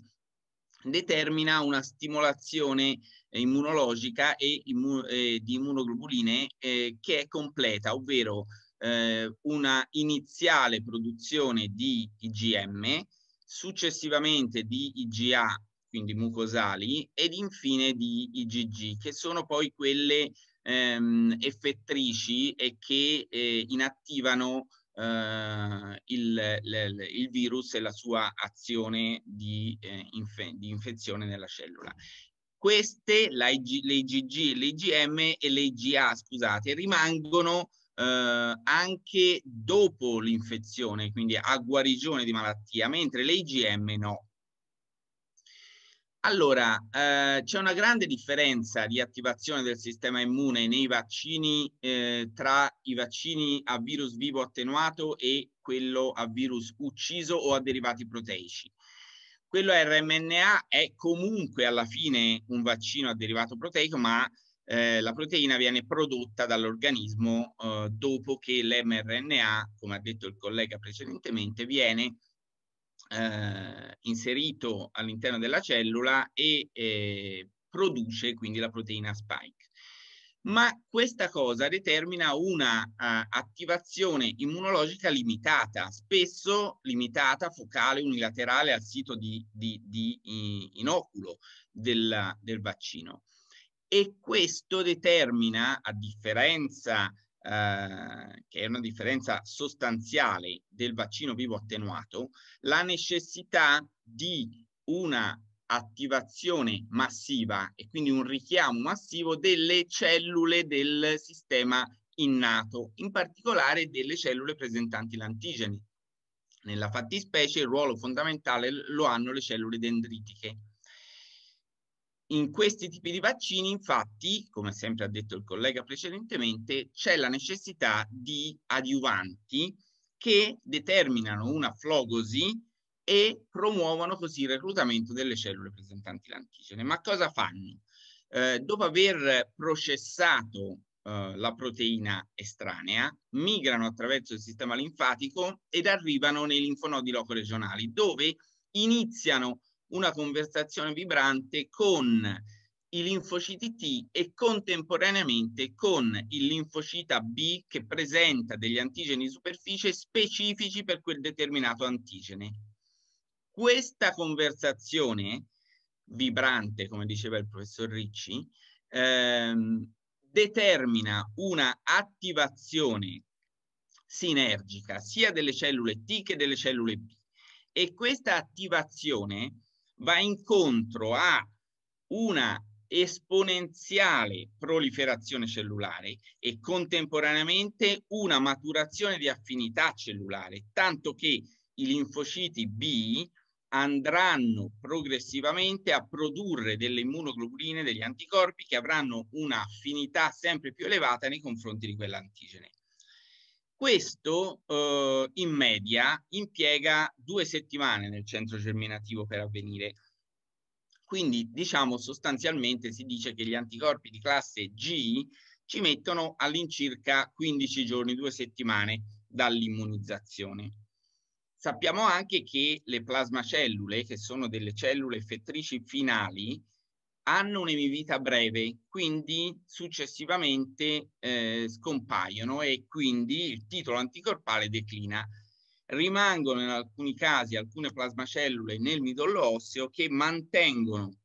determina una stimolazione eh, immunologica e, immu eh, di immunoglobuline eh, che è completa, ovvero eh, una iniziale produzione di IgM, successivamente di IgA, quindi mucosali, ed infine di IgG, che sono poi quelle ehm, effettrici e che eh, inattivano eh, il, il, il, virus e la sua azione di, eh, infe di infezione nella cellula. Queste, le IgG, le IgM e le IgA, scusate, rimangono eh, anche dopo l'infezione, quindi a guarigione di malattia, mentre le IgM no. Allora, eh, c'è una grande differenza di attivazione del sistema immune nei vaccini eh, tra i vaccini a virus vivo attenuato e quello a virus ucciso o a derivati proteici. Quello RMNA è comunque alla fine un vaccino a derivato proteico, ma eh, la proteina viene prodotta dall'organismo eh, dopo che l'mRNA, come ha detto il collega precedentemente, viene eh, inserito all'interno della cellula e eh, produce quindi la proteina spike. Ma questa cosa determina una uh, attivazione immunologica limitata, spesso limitata, focale, unilaterale al sito di, di, di eh, inoculo del, del vaccino. E questo determina, a differenza eh, che è una differenza sostanziale del vaccino vivo attenuato, la necessità di una attivazione massiva e quindi un richiamo massivo delle cellule del sistema innato, in particolare delle cellule presentanti l'antigeni. Nella fattispecie il ruolo fondamentale lo hanno le cellule dendritiche. In questi tipi di vaccini, infatti, come sempre ha detto il collega precedentemente, c'è la necessità di adiuvanti che determinano una flogosi e promuovono così il reclutamento delle cellule presentanti l'antigene. Ma cosa fanno? Eh, dopo aver processato eh, la proteina estranea, migrano attraverso il sistema linfatico ed arrivano nei linfonodi loco regionali, dove iniziano a una conversazione vibrante con i linfociti T e contemporaneamente con il linfocita B che presenta degli antigeni superficie specifici per quel determinato antigene. Questa conversazione vibrante, come diceva il professor Ricci, ehm, determina una attivazione sinergica sia delle cellule T che delle cellule B e questa attivazione va incontro a una esponenziale proliferazione cellulare e contemporaneamente una maturazione di affinità cellulare, tanto che i linfociti B andranno progressivamente a produrre delle immunoglobuline, degli anticorpi che avranno un'affinità sempre più elevata nei confronti di quell'antigene. Questo eh, in media impiega due settimane nel centro germinativo per avvenire. Quindi diciamo sostanzialmente si dice che gli anticorpi di classe G ci mettono all'incirca 15 giorni, due settimane dall'immunizzazione. Sappiamo anche che le plasmacellule, che sono delle cellule effettrici finali, hanno un'emivita breve, quindi successivamente eh, scompaiono e quindi il titolo anticorpale declina. Rimangono in alcuni casi alcune plasmacellule nel midollo osseo che mantengono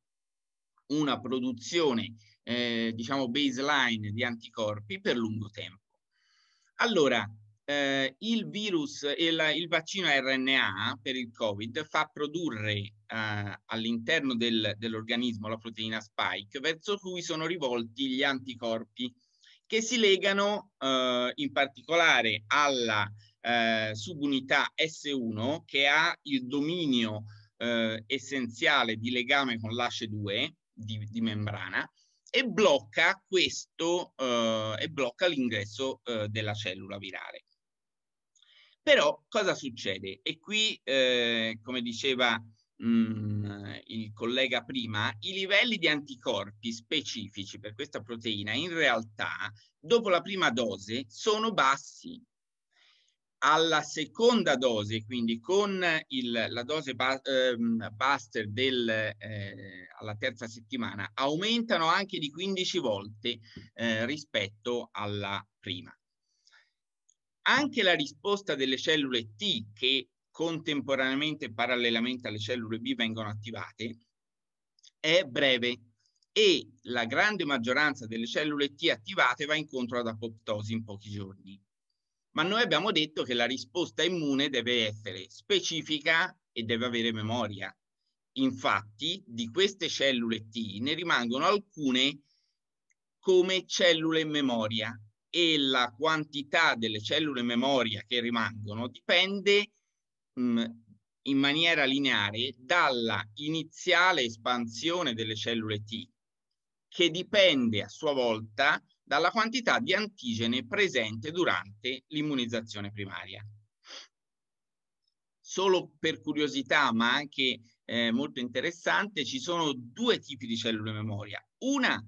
una produzione, eh, diciamo, baseline di anticorpi per lungo tempo. Allora, eh, il virus, il, il vaccino RNA per il Covid fa produrre eh, all'interno del, dell'organismo la proteina spike verso cui sono rivolti gli anticorpi che si legano eh, in particolare alla eh, subunità S1 che ha il dominio eh, essenziale di legame con l'ACE2 di, di membrana e blocca questo eh, e blocca l'ingresso eh, della cellula virale. Però cosa succede? E qui, eh, come diceva mh, il collega prima, i livelli di anticorpi specifici per questa proteina in realtà dopo la prima dose sono bassi. Alla seconda dose, quindi con il, la dose ba eh, booster del, eh, alla terza settimana, aumentano anche di 15 volte eh, rispetto alla prima. Anche la risposta delle cellule T che contemporaneamente e parallelamente alle cellule B vengono attivate è breve e la grande maggioranza delle cellule T attivate va incontro ad apoptosi in pochi giorni. Ma noi abbiamo detto che la risposta immune deve essere specifica e deve avere memoria. Infatti, di queste cellule T ne rimangono alcune come cellule in memoria, e la quantità delle cellule memoria che rimangono dipende mh, in maniera lineare dalla iniziale espansione delle cellule T, che dipende a sua volta dalla quantità di antigene presente durante l'immunizzazione primaria. Solo per curiosità, ma anche eh, molto interessante, ci sono due tipi di cellule memoria. Una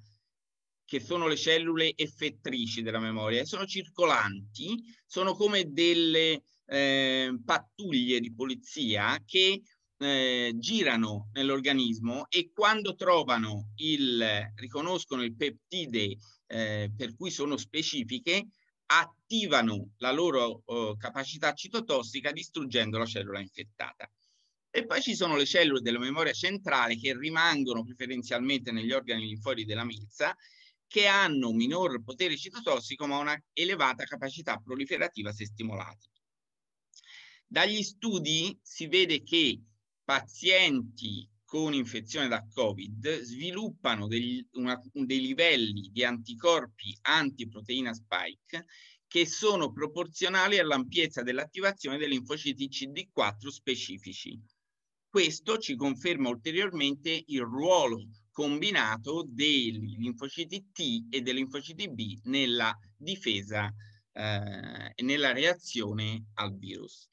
che sono le cellule effettrici della memoria, sono circolanti, sono come delle eh, pattuglie di polizia che eh, girano nell'organismo e quando trovano il, riconoscono il peptide eh, per cui sono specifiche, attivano la loro eh, capacità citotossica distruggendo la cellula infettata. E poi ci sono le cellule della memoria centrale che rimangono preferenzialmente negli organi linfoidi della milza che hanno un minor potere citotossico ma una elevata capacità proliferativa se stimolati. Dagli studi si vede che pazienti con infezione da Covid sviluppano degli, una, dei livelli di anticorpi antiproteina spike che sono proporzionali all'ampiezza dell'attivazione dei linfociti CD4 specifici. Questo ci conferma ulteriormente il ruolo combinato degli linfociti T e dei linfociti B nella difesa eh, e eh, nella reazione al virus.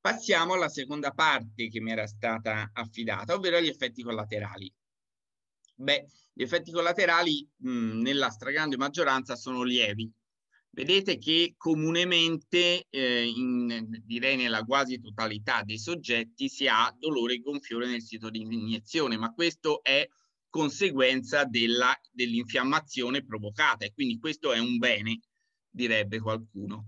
Passiamo alla seconda parte che mi era stata affidata, ovvero gli effetti collaterali. Beh, gli effetti collaterali mh, nella stragrande maggioranza sono lievi, Vedete che comunemente, eh, in, direi nella quasi totalità dei soggetti, si ha dolore e gonfiore nel sito di iniezione, ma questo è conseguenza dell'infiammazione dell provocata e quindi questo è un bene, direbbe qualcuno.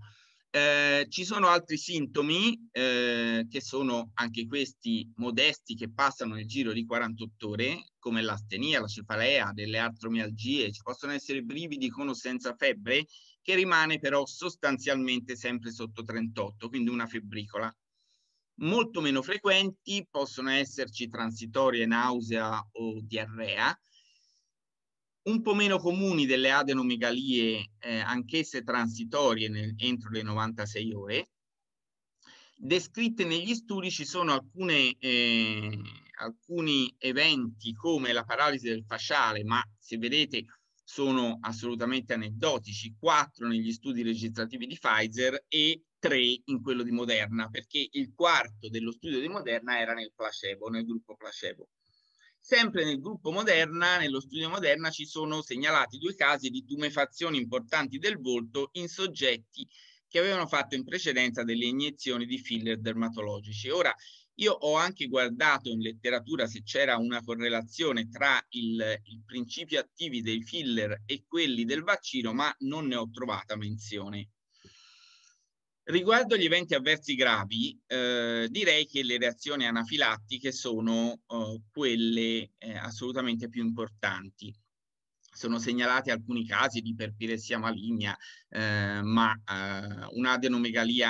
Eh, ci sono altri sintomi eh, che sono anche questi modesti che passano nel giro di 48 ore, come l'astenia, la cefalea, delle artromialgie, ci possono essere brividi con o senza febbre che rimane però sostanzialmente sempre sotto 38, quindi una febbricola. Molto meno frequenti possono esserci transitorie nausea o diarrea, un po' meno comuni delle adenomegalie, eh, anch'esse transitorie nel, entro le 96 ore. Descritte negli studi ci sono alcune, eh, alcuni eventi come la paralisi del fasciale, ma se vedete sono assolutamente aneddotici, quattro negli studi registrativi di Pfizer e tre in quello di Moderna, perché il quarto dello studio di Moderna era nel placebo, nel gruppo placebo. Sempre nel gruppo Moderna, nello studio Moderna, ci sono segnalati due casi di tumefazioni importanti del volto in soggetti che avevano fatto in precedenza delle iniezioni di filler dermatologici. Ora, io ho anche guardato in letteratura se c'era una correlazione tra i principi attivi dei filler e quelli del vaccino, ma non ne ho trovata menzione. Riguardo gli eventi avversi gravi, eh, direi che le reazioni anafilattiche sono eh, quelle eh, assolutamente più importanti sono segnalati alcuni casi di perpilessia maligna, eh, ma eh, una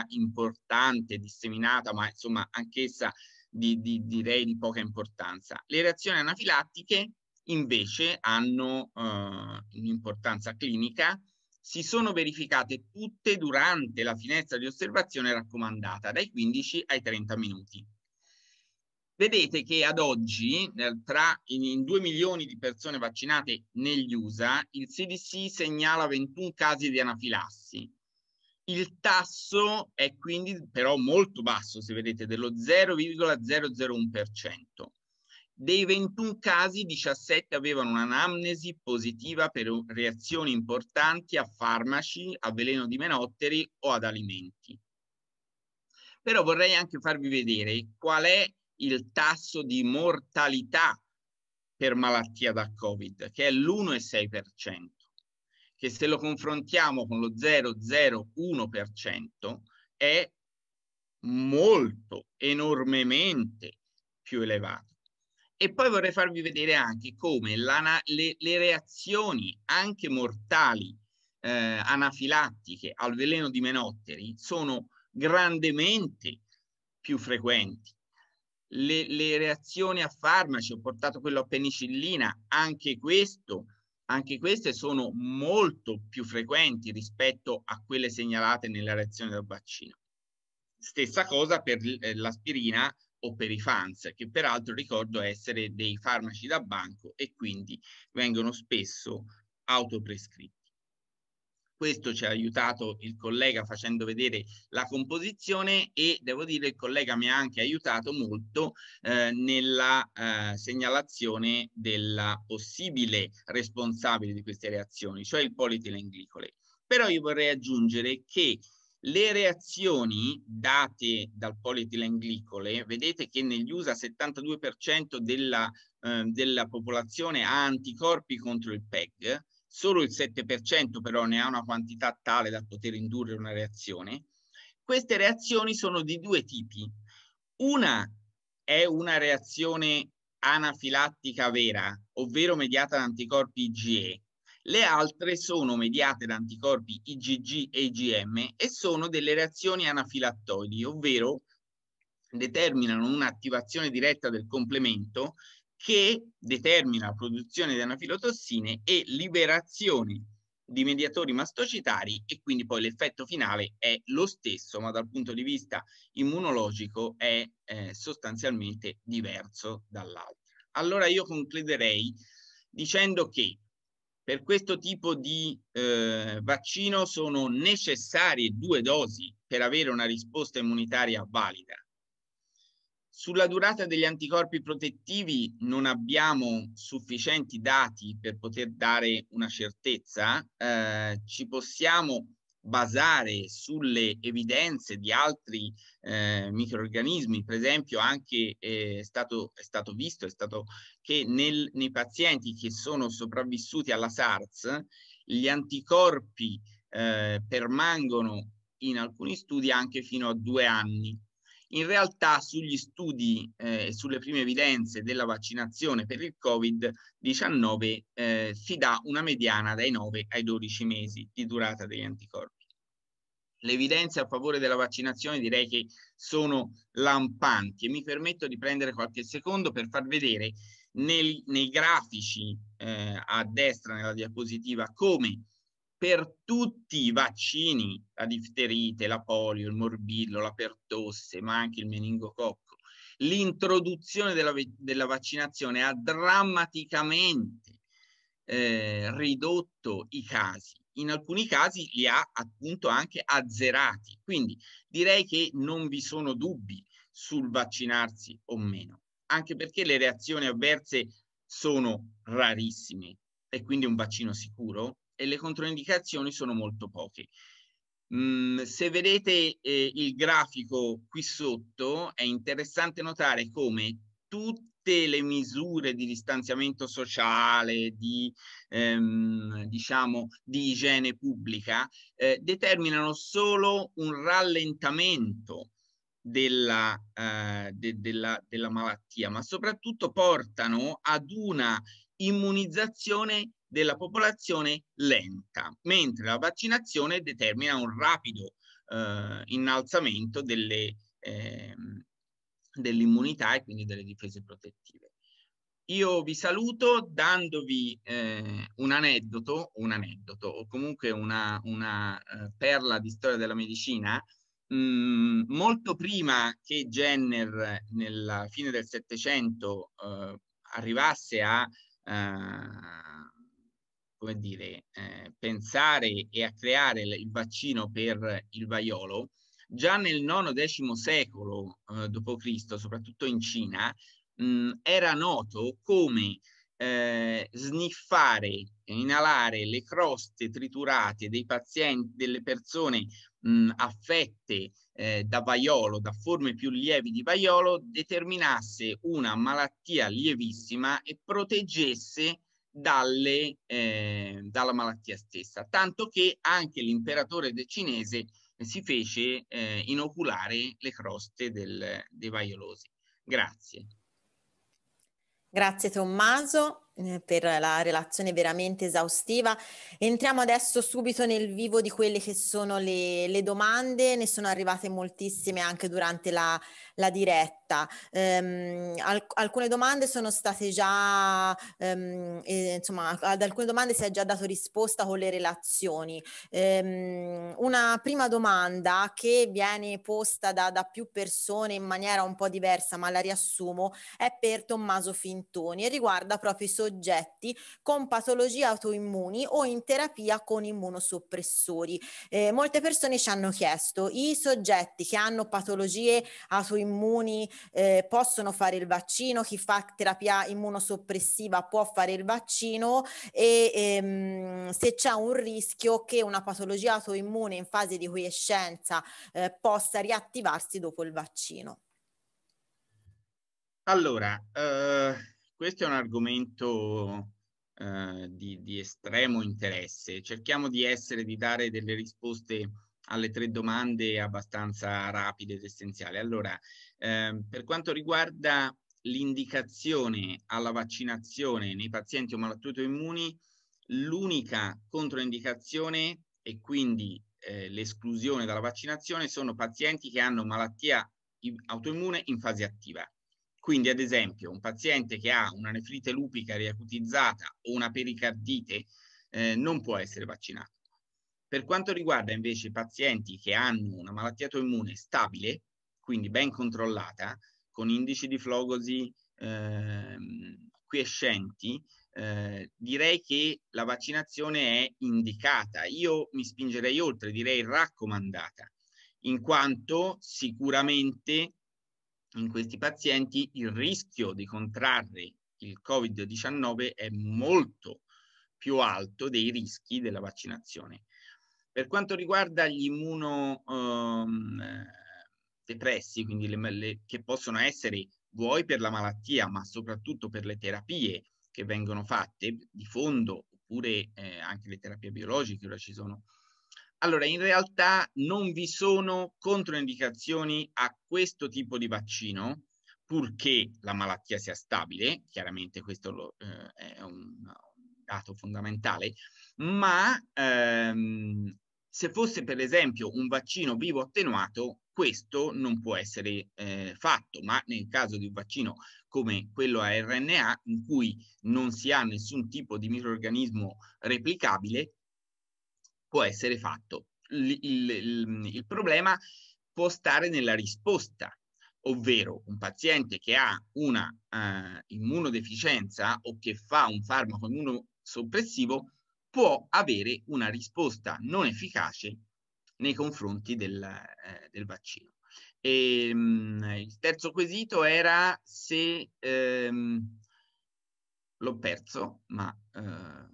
importante, disseminata, ma insomma anch'essa di, di, direi di poca importanza. Le reazioni anafilattiche invece hanno eh, un'importanza clinica, si sono verificate tutte durante la finestra di osservazione raccomandata, dai 15 ai 30 minuti. Vedete che ad oggi, tra, in, in 2 milioni di persone vaccinate negli USA, il CDC segnala 21 casi di anafilassi. Il tasso è quindi però molto basso, se vedete, dello 0,001%. Dei 21 casi, 17 avevano un'anamnesi positiva per reazioni importanti a farmaci, a veleno di menotteri o ad alimenti. Però vorrei anche farvi vedere qual è il tasso di mortalità per malattia da Covid, che è l'1,6%, che se lo confrontiamo con lo 0,01% è molto, enormemente più elevato. E poi vorrei farvi vedere anche come la, le, le, reazioni anche mortali eh, anafilattiche al veleno di menotteri sono grandemente più frequenti le, le reazioni a farmaci, ho portato quello a penicillina, anche questo, anche queste sono molto più frequenti rispetto a quelle segnalate nella reazione del vaccino. Stessa cosa per eh, l'aspirina o per i fans, che peraltro ricordo essere dei farmaci da banco e quindi vengono spesso autoprescritti questo ci ha aiutato il collega facendo vedere la composizione e devo dire il collega mi ha anche aiutato molto eh, nella eh, segnalazione della possibile responsabile di queste reazioni, cioè il polietilenglicole. Però io vorrei aggiungere che le reazioni date dal polietilenglicole, vedete che negli USA il 72% della, eh, della popolazione ha anticorpi contro il PEG, solo il 7% però ne ha una quantità tale da poter indurre una reazione. Queste reazioni sono di due tipi. Una è una reazione anafilattica vera, ovvero mediata da anticorpi IgE. Le altre sono mediate da anticorpi IgG e IgM e sono delle reazioni anafilattoidi, ovvero determinano un'attivazione diretta del complemento che determina la produzione di anafilotossine e liberazione di mediatori mastocitari e quindi poi l'effetto finale è lo stesso, ma dal punto di vista immunologico è eh, sostanzialmente diverso dall'altro. Allora io concluderei dicendo che per questo tipo di eh, vaccino sono necessarie due dosi per avere una risposta immunitaria valida. Sulla durata degli anticorpi protettivi non abbiamo sufficienti dati per poter dare una certezza, eh, ci possiamo basare sulle evidenze di altri eh, microorganismi, per esempio anche eh, è, stato, è stato visto è stato che nel, nei pazienti che sono sopravvissuti alla SARS gli anticorpi eh, permangono in alcuni studi anche fino a due anni in realtà sugli studi e eh, sulle prime evidenze della vaccinazione per il Covid-19 eh, si dà una mediana dai 9 ai 12 mesi di durata degli anticorpi. Le evidenze a favore della vaccinazione direi che sono lampanti e mi permetto di prendere qualche secondo per far vedere nel, nei grafici eh, a destra nella diapositiva come per tutti i vaccini, la difterite, la polio, il morbillo, la pertosse, ma anche il meningococco, l'introduzione della, della vaccinazione ha drammaticamente eh, ridotto i casi. In alcuni casi li ha appunto anche azzerati. Quindi direi che non vi sono dubbi sul vaccinarsi o meno, anche perché le reazioni avverse sono rarissime e quindi un vaccino sicuro e le controindicazioni sono molto poche. Mm, se vedete eh, il grafico qui sotto, è interessante notare come tutte le misure di distanziamento sociale, di, ehm, diciamo, di igiene pubblica, eh, determinano solo un rallentamento della, eh, de, della, della malattia, ma soprattutto portano ad una immunizzazione della popolazione lenta, mentre la vaccinazione determina un rapido eh, innalzamento ehm, dell'immunità e quindi delle difese protettive. Io vi saluto dandovi eh, un aneddoto, un aneddoto o comunque una, una eh, perla di storia della medicina. Mm, molto prima che Jenner nella fine del Settecento eh, arrivasse a, a eh, come dire, eh, pensare e a creare il vaccino per il vaiolo, già nel IX-X secolo eh, d.C., soprattutto in Cina, mh, mm, era noto come eh, sniffare, inalare le croste triturate dei pazienti, delle persone mh, mm, affette eh, da vaiolo, da forme più lievi di vaiolo, determinasse una malattia lievissima e proteggesse dalle, eh, dalla malattia stessa, tanto che anche l'imperatore decinese si fece eh, inoculare le croste del, dei vaiolosi. Grazie. Grazie Tommaso. Eh, per la relazione veramente esaustiva. Entriamo adesso subito nel vivo di quelle che sono le, le domande, ne sono arrivate moltissime anche durante la, la diretta. Um, al, alcune domande sono state già, um, eh, insomma, ad alcune domande si è già dato risposta con le relazioni. Um, una prima domanda che viene posta da, da, più persone in maniera un po' diversa, ma la riassumo, è per Tommaso Fintoni e riguarda proprio i soggetti con patologie autoimmuni o in terapia con immunosoppressori. Eh, molte persone ci hanno chiesto, i soggetti che hanno patologie autoimmuni eh, possono fare il vaccino, chi fa terapia immunosoppressiva può fare il vaccino e ehm, se c'è un rischio che una patologia autoimmune in fase di quiescenza eh, possa riattivarsi dopo il vaccino. Allora, eh, questo è un argomento eh, di, di, estremo interesse. Cerchiamo di essere, di dare delle risposte alle tre domande abbastanza rapide ed essenziali. Allora, eh, per quanto riguarda l'indicazione alla vaccinazione nei pazienti o malattie immuni, l'unica controindicazione e quindi eh, l'esclusione dalla vaccinazione sono pazienti che hanno malattia autoimmune in fase attiva. Quindi, ad esempio, un paziente che ha una nefrite lupica riacutizzata o una pericardite eh, non può essere vaccinato. Per quanto riguarda invece i pazienti che hanno una malattia autoimmune stabile, quindi ben controllata, con indici di flogosi eh, quiescenti, eh, direi che la vaccinazione è indicata. Io mi spingerei oltre, direi raccomandata, in quanto sicuramente in questi pazienti il rischio di contrarre il Covid-19 è molto più alto dei rischi della vaccinazione. Per quanto riguarda gli immunodepressi, ehm, quindi le, le, che possono essere vuoi per la malattia, ma soprattutto per le terapie che vengono fatte di fondo, oppure eh, anche le terapie biologiche, ora ci sono allora, in realtà non vi sono controindicazioni a questo tipo di vaccino, purché la malattia sia stabile, chiaramente questo lo, eh, è un dato fondamentale, ma ehm, se fosse per esempio un vaccino vivo attenuato, questo non può essere eh, fatto, ma nel caso di un vaccino come quello a RNA, in cui non si ha nessun tipo di microorganismo replicabile, può essere fatto. Il, il, il problema può stare nella risposta, ovvero un paziente che ha una eh, immunodeficienza o che fa un farmaco immunosoppressivo può avere una risposta non efficace nei confronti del, eh, del vaccino. E, ehm, mh, il terzo quesito era se ehm, l'ho perso, ma eh,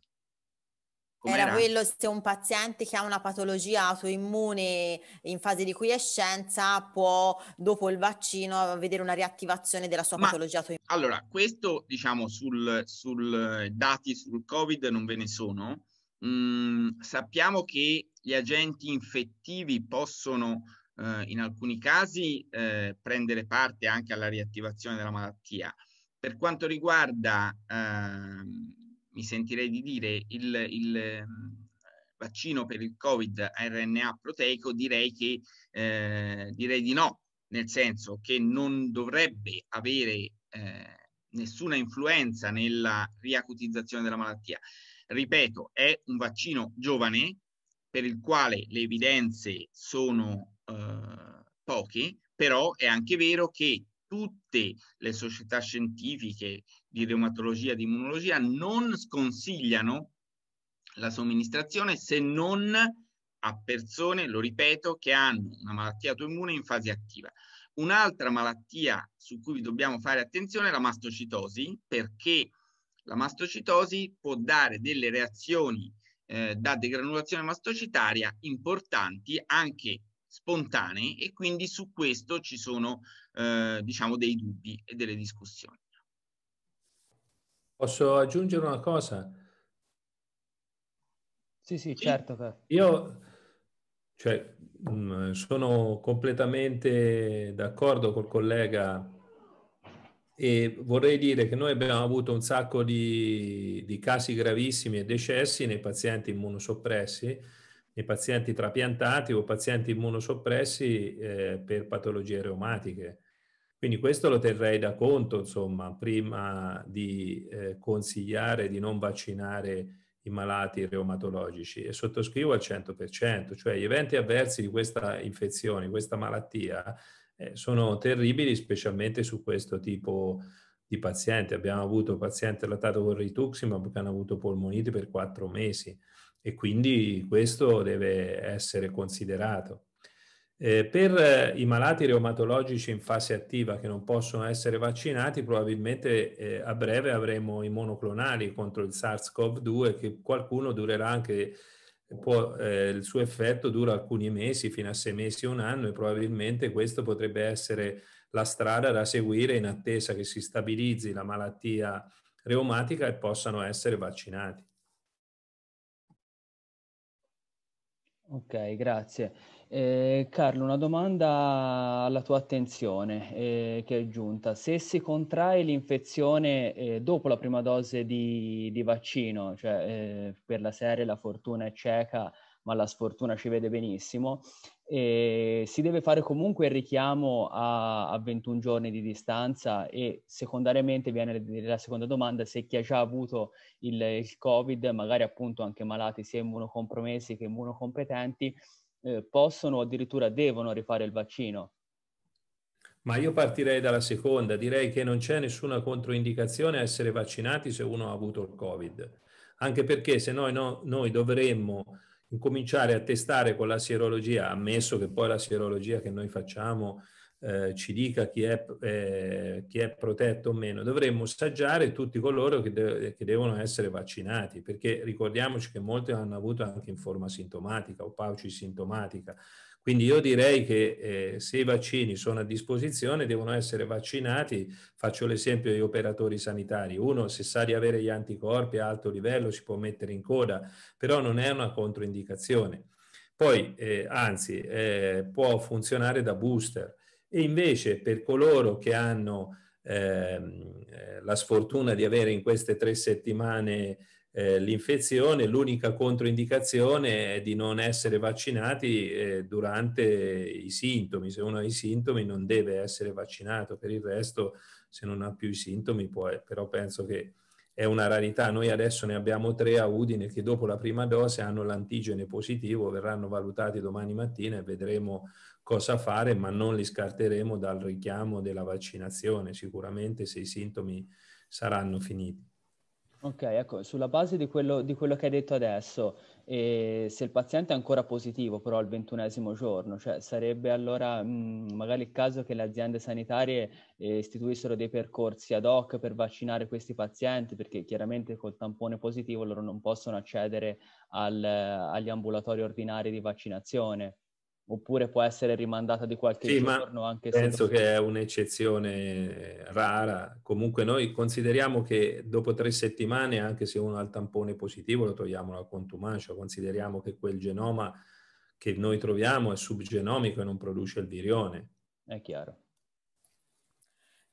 Com'era? Era quello se un paziente che ha una patologia autoimmune in fase di quiescenza può, dopo il vaccino, vedere una riattivazione della sua Ma, patologia autoimmune. Allora, questo diciamo sul, sul dati sul Covid non ve ne sono. Mm, sappiamo che gli agenti infettivi possono eh, in alcuni casi eh, prendere parte anche alla riattivazione della malattia. Per quanto riguarda... Eh, mi sentirei di dire, il, il ehm, vaccino per il Covid RNA proteico, direi, che, eh, direi di no, nel senso che non dovrebbe avere eh, nessuna influenza nella riacutizzazione della malattia. Ripeto, è un vaccino giovane per il quale le evidenze sono eh, poche, però è anche vero che tutte le società scientifiche di reumatologia e di immunologia non sconsigliano la somministrazione se non a persone, lo ripeto, che hanno una malattia autoimmune in fase attiva. Un'altra malattia su cui dobbiamo fare attenzione è la mastocitosi, perché la mastocitosi può dare delle reazioni eh, da degranulazione mastocitaria importanti anche spontanei e quindi su questo ci sono eh, diciamo dei dubbi e delle discussioni. Posso aggiungere una cosa? Sì, sì, certo. Io cioè, mh, mm, sono completamente d'accordo col collega e vorrei dire che noi abbiamo avuto un sacco di, di casi gravissimi e decessi nei pazienti immunosoppressi i pazienti trapiantati o pazienti immunosoppressi eh, per patologie reumatiche. Quindi questo lo terrei da conto, insomma, prima di eh, consigliare di non vaccinare i malati reumatologici e sottoscrivo al 100%, cioè gli eventi avversi di questa infezione, di questa malattia, eh, sono terribili specialmente su questo tipo di pazienti. Abbiamo avuto pazienti trattato con rituximab che hanno avuto polmoniti per quattro mesi e quindi questo deve essere considerato. Eh, per eh, i malati reumatologici in fase attiva che non possono essere vaccinati, probabilmente eh, a breve avremo i monoclonali contro il SARS-CoV-2 che qualcuno durerà anche, può, eh, il suo effetto dura alcuni mesi, fino a sei mesi o un anno e probabilmente questo potrebbe essere la strada da seguire in attesa che si stabilizzi la malattia reumatica e possano essere vaccinati. Ok, grazie. Eh, Carlo, una domanda alla tua attenzione eh, che è giunta. Se si contrae l'infezione eh, dopo la prima dose di, di vaccino, cioè eh, per la serie la fortuna è cieca, ma la sfortuna ci vede benissimo, eh, si deve fare comunque il richiamo a, a, 21 giorni di distanza e secondariamente viene la seconda domanda se chi ha già avuto il, il Covid, magari appunto anche malati sia immunocompromessi che immunocompetenti, eh, possono o addirittura devono rifare il vaccino. Ma io partirei dalla seconda, direi che non c'è nessuna controindicazione a essere vaccinati se uno ha avuto il Covid, anche perché se noi, no, noi dovremmo cominciare a testare con la sierologia, ammesso che poi la sierologia che noi facciamo eh, ci dica chi è, eh, chi è, protetto o meno, dovremmo assaggiare tutti coloro che, de- che, devono essere vaccinati, perché ricordiamoci che molti hanno avuto anche in forma sintomatica o pauci sintomatica. Quindi io direi che eh, se i vaccini sono a disposizione devono essere vaccinati, faccio l'esempio degli operatori sanitari, uno se sa di avere gli anticorpi a alto livello si può mettere in coda, però non è una controindicazione. Poi, eh, anzi, eh, può funzionare da booster e invece per coloro che hanno ehm, eh, la sfortuna di avere in queste tre settimane eh, l'infezione, l'unica controindicazione è di non essere vaccinati eh, durante i sintomi. Se uno ha i sintomi non deve essere vaccinato, per il resto se non ha più i sintomi può, però penso che è una rarità. Noi adesso ne abbiamo tre a Udine che dopo la prima dose hanno l'antigene positivo, verranno valutati domani mattina e vedremo cosa fare, ma non li scarteremo dal richiamo della vaccinazione, sicuramente se i sintomi saranno finiti. Ok, ecco, sulla base di quello, di quello che hai detto adesso, eh, se il paziente è ancora positivo però al ventunesimo giorno, cioè sarebbe allora mh, mm, magari il caso che le aziende sanitarie eh, istituissero dei percorsi ad hoc per vaccinare questi pazienti, perché chiaramente col tampone positivo loro non possono accedere al, agli ambulatori ordinari di vaccinazione oppure può essere rimandata di qualche sì, giorno. anche penso se... che è un'eccezione rara. Comunque noi consideriamo che dopo tre settimane, anche se uno ha il tampone positivo, lo togliamo dal contumacia, cioè consideriamo che quel genoma che noi troviamo è subgenomico e non produce il virione. È chiaro.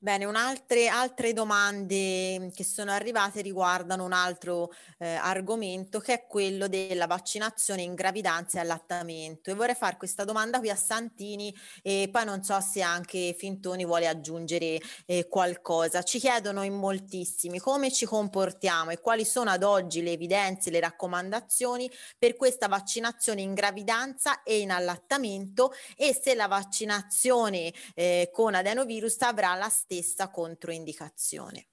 Bene, un'altra altre domande mm, che sono arrivate riguardano un altro eh, argomento che è quello della vaccinazione in gravidanza e allattamento. E vorrei fare questa domanda qui a Santini e poi non so se anche Fintoni vuole aggiungere eh, qualcosa. Ci chiedono in moltissimi come ci comportiamo e quali sono ad oggi le evidenze, le raccomandazioni per questa vaccinazione in gravidanza e in allattamento e se la vaccinazione eh, con adenovirus avrà la stessa stessa controindicazione.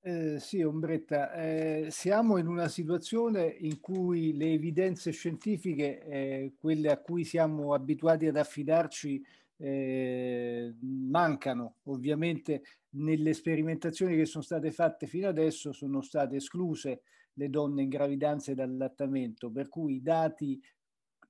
Eh, sì, Ombretta, eh, siamo in una situazione in cui le evidenze scientifiche, eh, quelle a cui siamo abituati ad affidarci, eh, mancano. Ovviamente nelle sperimentazioni che sono state fatte fino adesso sono state escluse le donne in gravidanza e dall'allattamento, per cui i dati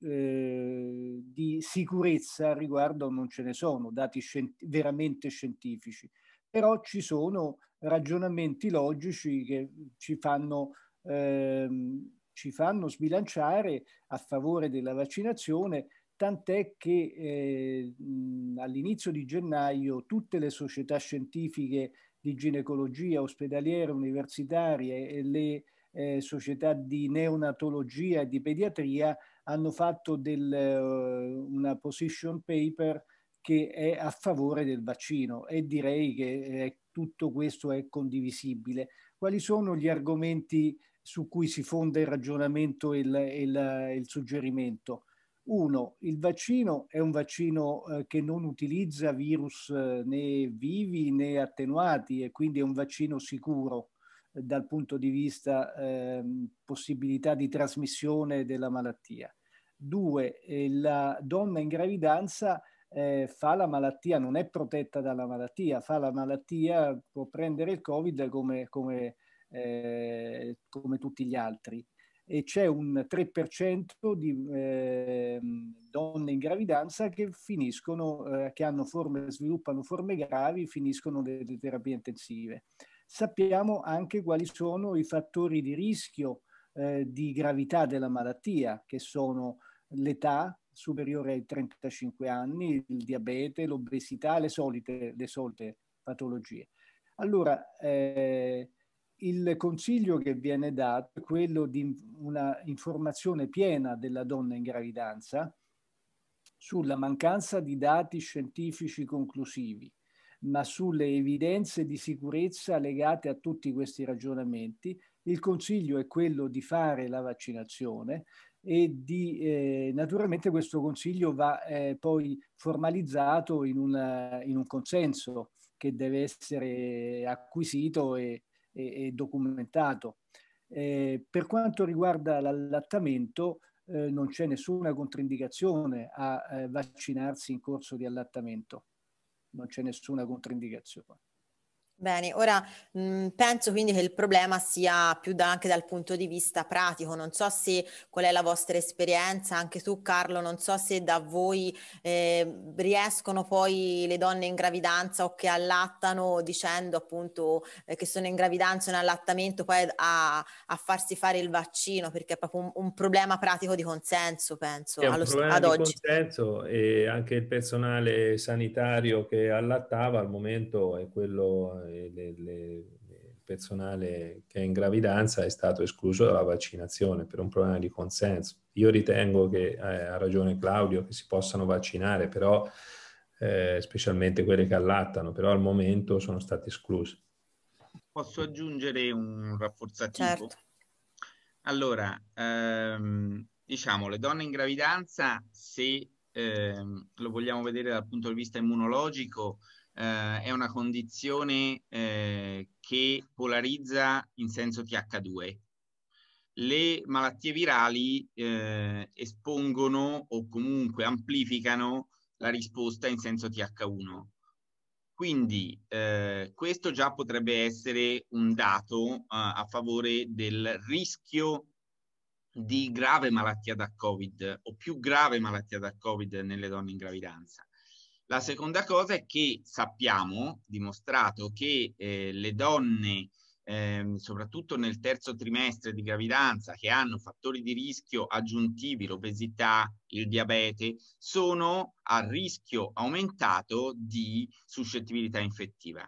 eh, di sicurezza a riguardo non ce ne sono, dati scienti- veramente scientifici, però ci sono ragionamenti logici che ci fanno, ehm, ci fanno sbilanciare a favore della vaccinazione, tant'è che eh, all'inizio di gennaio tutte le società scientifiche di ginecologia ospedaliere, universitarie e le eh, società di neonatologia e di pediatria hanno fatto del, uh, una position paper che è a favore del vaccino e direi che eh, tutto questo è condivisibile. Quali sono gli argomenti su cui si fonda il ragionamento e il, il, il, suggerimento? Uno, il vaccino è un vaccino eh, che non utilizza virus eh, né vivi né attenuati e quindi è un vaccino sicuro eh, dal punto di vista ehm, possibilità di trasmissione della malattia. Due, eh, la eh, donna in gravidanza eh, fa la malattia, non è protetta dalla malattia, fa la malattia, può prendere il Covid come, come, eh, come tutti gli altri. E c'è un 3% di eh, donne in gravidanza che finiscono, eh, che hanno forme, sviluppano forme gravi, finiscono nelle terapie intensive. Sappiamo anche quali sono i fattori di rischio di gravità della malattia, che sono l'età superiore ai 35 anni, il diabete, l'obesità, le solite, le solite patologie. Allora, eh, il consiglio che viene dato è quello di una informazione piena della donna in gravidanza sulla mancanza di dati scientifici conclusivi, ma sulle evidenze di sicurezza legate a tutti questi ragionamenti. Il consiglio è quello di fare la vaccinazione, e di, eh, naturalmente questo consiglio va eh, poi formalizzato in, una, in, un consenso che deve essere acquisito e, e, e documentato. Eh, per quanto riguarda l'allattamento, eh, non c'è nessuna controindicazione a eh, vaccinarsi in corso di allattamento, non c'è nessuna controindicazione. Bene, ora mh, mm, penso quindi che il problema sia più da, anche dal punto di vista pratico, non so se qual è la vostra esperienza, anche tu Carlo, non so se da voi eh, riescono poi le donne in gravidanza o che allattano dicendo appunto eh, che sono in gravidanza o in allattamento poi a, a, farsi fare il vaccino perché è proprio un, un problema pratico di consenso penso allo, ad oggi. consenso e anche il personale sanitario che allattava al momento è quello eh, le, le, il personale che è in gravidanza è stato escluso dalla vaccinazione per un problema di consenso. Io ritengo che, eh, ha ragione Claudio, che si possano vaccinare, però eh, specialmente quelle che allattano, però al momento sono state escluse. Posso aggiungere un rafforzativo? Certo. Allora, ehm, diciamo, le donne in gravidanza, se ehm, lo vogliamo vedere dal punto di vista immunologico, eh, è una condizione eh, che polarizza in senso TH2. Le malattie virali eh, espongono o comunque amplificano la risposta in senso TH1. Quindi eh, questo già potrebbe essere un dato eh, a favore del rischio di grave malattia da Covid o più grave malattia da Covid nelle donne in gravidanza. La seconda cosa è che sappiamo, dimostrato, che eh, le donne, eh, soprattutto nel terzo trimestre di gravidanza, che hanno fattori di rischio aggiuntivi, l'obesità, il diabete, sono a rischio aumentato di suscettibilità infettiva.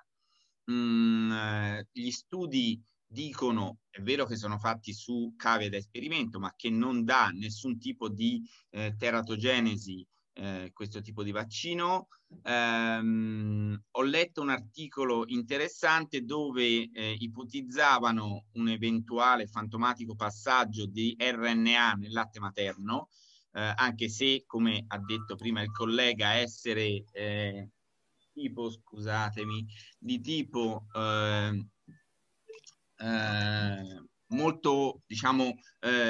Mm, eh, gli studi dicono, è vero che sono fatti su cavie da esperimento, ma che non dà nessun tipo di eh, teratogenesi eh, questo tipo di vaccino. Ehm, ho letto un articolo interessante dove eh, ipotizzavano un eventuale fantomatico passaggio di RNA nel latte materno, eh, anche se, come ha detto prima il collega, essere eh, tipo, scusatemi, di tipo ehm, eh, molto, diciamo,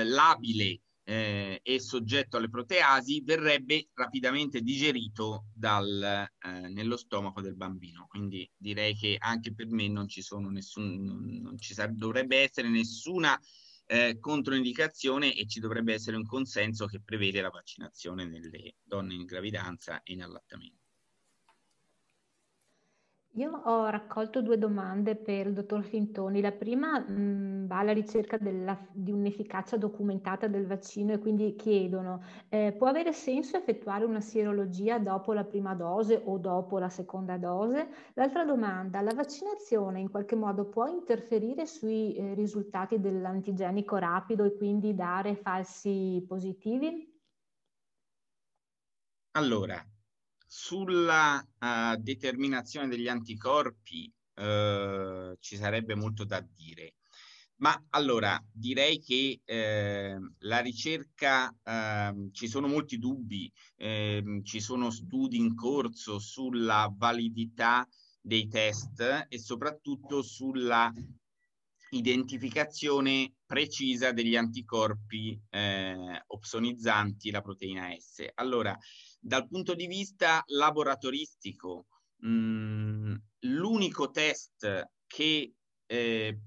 labile eh, e soggetto alle proteasi verrebbe rapidamente digerito dal, eh, nello stomaco del bambino. Quindi direi che anche per me non ci, sono nessun, non ci dovrebbe essere nessuna eh, controindicazione e ci dovrebbe essere un consenso che prevede la vaccinazione nelle donne in gravidanza e in allattamento. Io ho raccolto due domande per il dottor Fintoni. La prima mh, mm, va alla ricerca della, di un'efficacia documentata del vaccino e quindi chiedono, eh, può avere senso effettuare una sierologia dopo la prima dose o dopo la seconda dose? L'altra domanda, la vaccinazione in qualche modo può interferire sui eh, risultati dell'antigenico rapido e quindi dare falsi positivi? Allora, sulla uh, determinazione degli anticorpi uh, ci sarebbe molto da dire. Ma allora direi che eh, la ricerca, eh, ci sono molti dubbi, eh, ci sono studi in corso sulla validità dei test e soprattutto sulla identificazione precisa degli anticorpi eh, opsonizzanti la proteina S. Allora, dal punto di vista laboratoristico, mh, mm, l'unico test che eh,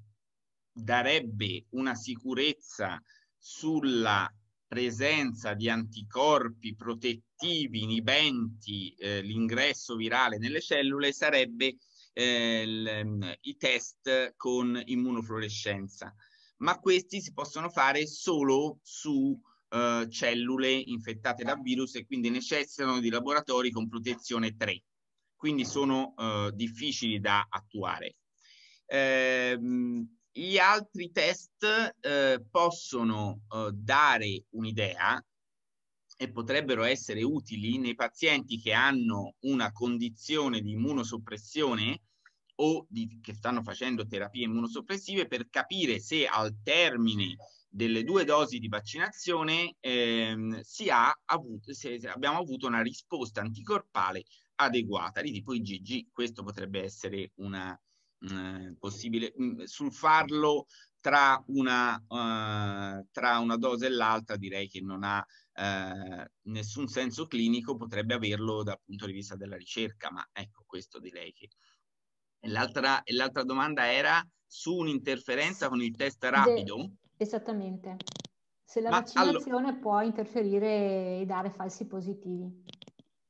darebbe una sicurezza sulla presenza di anticorpi protettivi inibenti eh, l'ingresso virale nelle cellule sarebbe eh, l, mm, i test con immunofluorescenza, ma questi si possono fare solo su eh, cellule infettate da virus e quindi necessitano di laboratori con protezione 3. Quindi sono eh, difficili da attuare. Ehm, gli altri test eh, possono eh, dare un'idea e potrebbero essere utili nei pazienti che hanno una condizione di immunosoppressione o di, che stanno facendo terapie immunosoppressive per capire se al termine delle due dosi di vaccinazione ehm, si ha avuto, se, se abbiamo avuto una risposta anticorpale adeguata di tipo IgG. Questo potrebbe essere una eh, possibile mh, mm, sul farlo tra una, eh, tra una dose e l'altra direi che non ha eh, nessun senso clinico, potrebbe averlo dal punto di vista della ricerca, ma ecco questo direi che... L'altra, l'altra domanda era su un'interferenza con il test rapido? Esattamente. Se la Ma vaccinazione allo... può interferire e dare falsi positivi.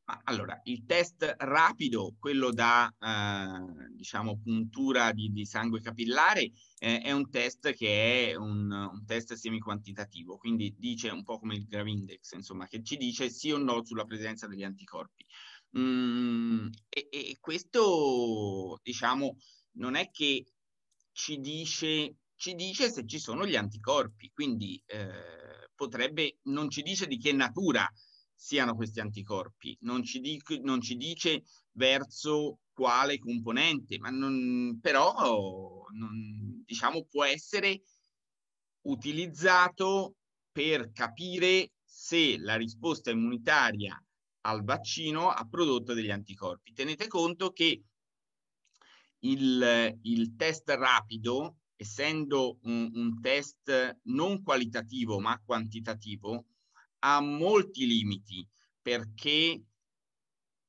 Ma allora, il test rapido, quello da eh, diciamo puntura di, di sangue capillare, eh, è un test che è un, un test semi-quantitativo, quindi dice un po' come il Gravindex, insomma, che ci dice sì o no sulla presenza degli anticorpi. Mm, e, e questo, diciamo, non è che ci dice ci dice se ci sono gli anticorpi, quindi eh, potrebbe, non ci dice di che natura siano questi anticorpi, non ci, di, non ci dice verso quale componente, ma non, però non, diciamo può essere utilizzato per capire se la risposta immunitaria al vaccino ha prodotto degli anticorpi. Tenete conto che il, il test rapido essendo un, un test non qualitativo ma quantitativo, ha molti limiti perché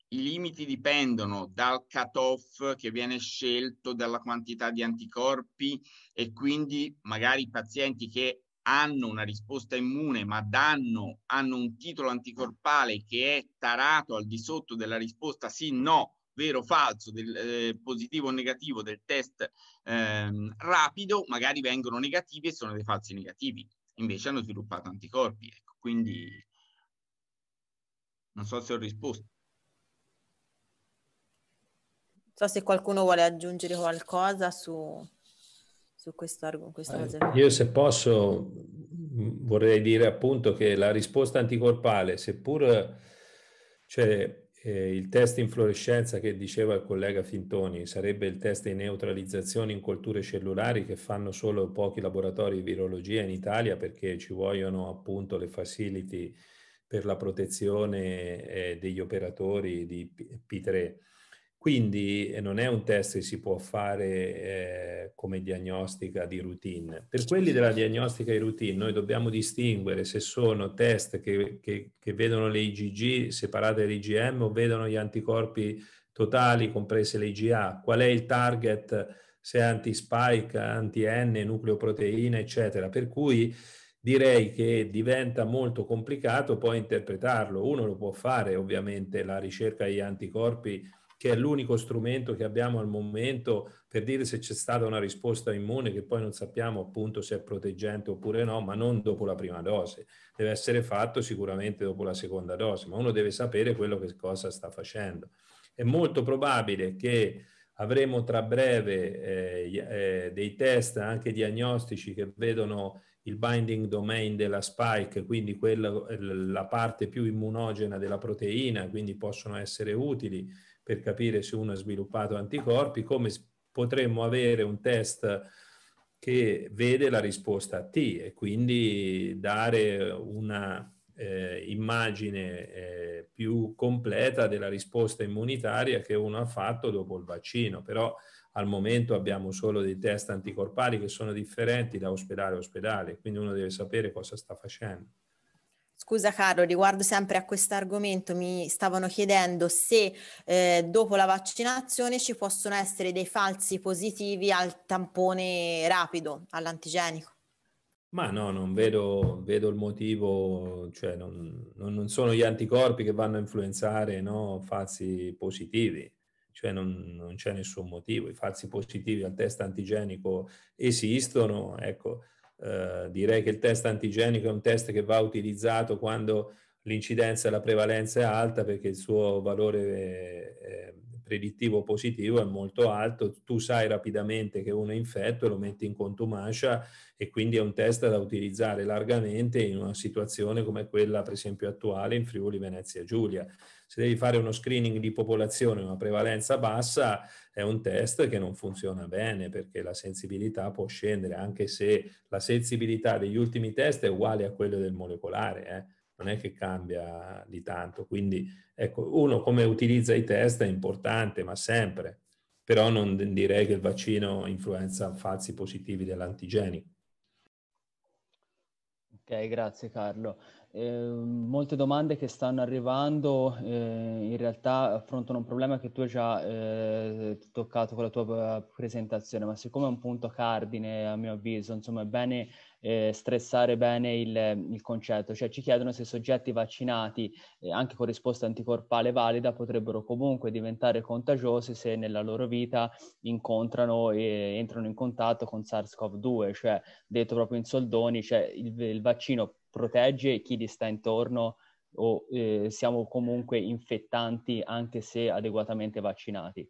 i limiti dipendono dal cutoff che viene scelto, dalla quantità di anticorpi e quindi magari i pazienti che hanno una risposta immune ma danno, hanno un titolo anticorpale che è tarato al di sotto della risposta sì, no, vero o falso, del, eh, positivo o negativo del test ehm, rapido, magari vengono negativi e sono dei falsi negativi. Invece hanno sviluppato anticorpi. Ecco. Quindi non so se ho risposto. Non so se qualcuno vuole aggiungere qualcosa su, su questo argomento. Eh, io se posso vorrei dire appunto che la risposta anticorpale, seppur cioè, eh, il test in che diceva il collega Fintoni sarebbe il test di neutralizzazione in colture cellulari che fanno solo pochi laboratori di virologia in Italia perché ci vogliono appunto le facility per la protezione eh, degli operatori di P3. Quindi eh, non è un test che si può fare eh, come diagnostica di routine. Per quelli della diagnostica di routine noi dobbiamo distinguere se sono test che, che, che vedono le IgG separate dall'IgM o vedono gli anticorpi totali comprese le IgA, qual è il target, se è anti-spike, anti-N, nucleoproteina, eccetera. Per cui direi che diventa molto complicato poi interpretarlo. Uno lo può fare ovviamente la ricerca di anticorpi che è l'unico strumento che abbiamo al momento per dire se c'è stata una risposta immune che poi non sappiamo appunto se è proteggente oppure no, ma non dopo la prima dose. Deve essere fatto sicuramente dopo la seconda dose, ma uno deve sapere quello che cosa sta facendo. È molto probabile che avremo tra breve eh, eh, dei test anche diagnostici che vedono il binding domain della spike, quindi quella, la parte più immunogena della proteina, quindi possono essere utili per capire se uno ha sviluppato anticorpi, come potremmo avere un test che vede la risposta a T e quindi dare una eh, immagine eh, più completa della risposta immunitaria che uno ha fatto dopo il vaccino. Però al momento abbiamo solo dei test anticorpali che sono differenti da ospedale a ospedale, quindi uno deve sapere cosa sta facendo. Scusa Carlo, riguardo sempre a questo argomento, mi stavano chiedendo se eh, dopo la vaccinazione ci possono essere dei falsi positivi al tampone rapido, all'antigenico. Ma no, non vedo, vedo il motivo, cioè non, non, non, sono gli anticorpi che vanno a influenzare no, falsi positivi, cioè non, non c'è nessun motivo, i falsi positivi al test antigenico esistono, ecco, eh, direi che il test antigenico è un test che va utilizzato quando l'incidenza e la prevalenza è alta perché il suo valore eh, eh predittivo positivo è molto alto, tu sai rapidamente che uno è infetto, e lo metti in contumacia e quindi è un test da utilizzare largamente in una situazione come quella per esempio attuale in Friuli Venezia Giulia. Se devi fare uno screening di popolazione, una prevalenza bassa, è un test che non funziona bene perché la sensibilità può scendere, anche se la sensibilità degli ultimi test è uguale a quella del molecolare. Eh? Non è che cambia di tanto. Quindi, ecco, uno come utilizza i test è importante, ma sempre. Però non direi che il vaccino influenza falsi positivi dell'antigeni. Ok, grazie Carlo. Ehm, molte domande che stanno arrivando eh, in realtà affrontano un problema che tu hai già eh, toccato con la tua eh, presentazione, ma siccome è un punto cardine a mio avviso, insomma è bene eh, stressare bene il, il, concetto, cioè ci chiedono se soggetti vaccinati eh, anche con risposta anticorpale valida potrebbero comunque diventare contagiosi se nella loro vita incontrano e entrano in contatto con SARS-CoV-2, cioè detto proprio in soldoni, cioè il, il vaccino protegge chi gli sta intorno o eh, siamo comunque infettanti anche se adeguatamente vaccinati?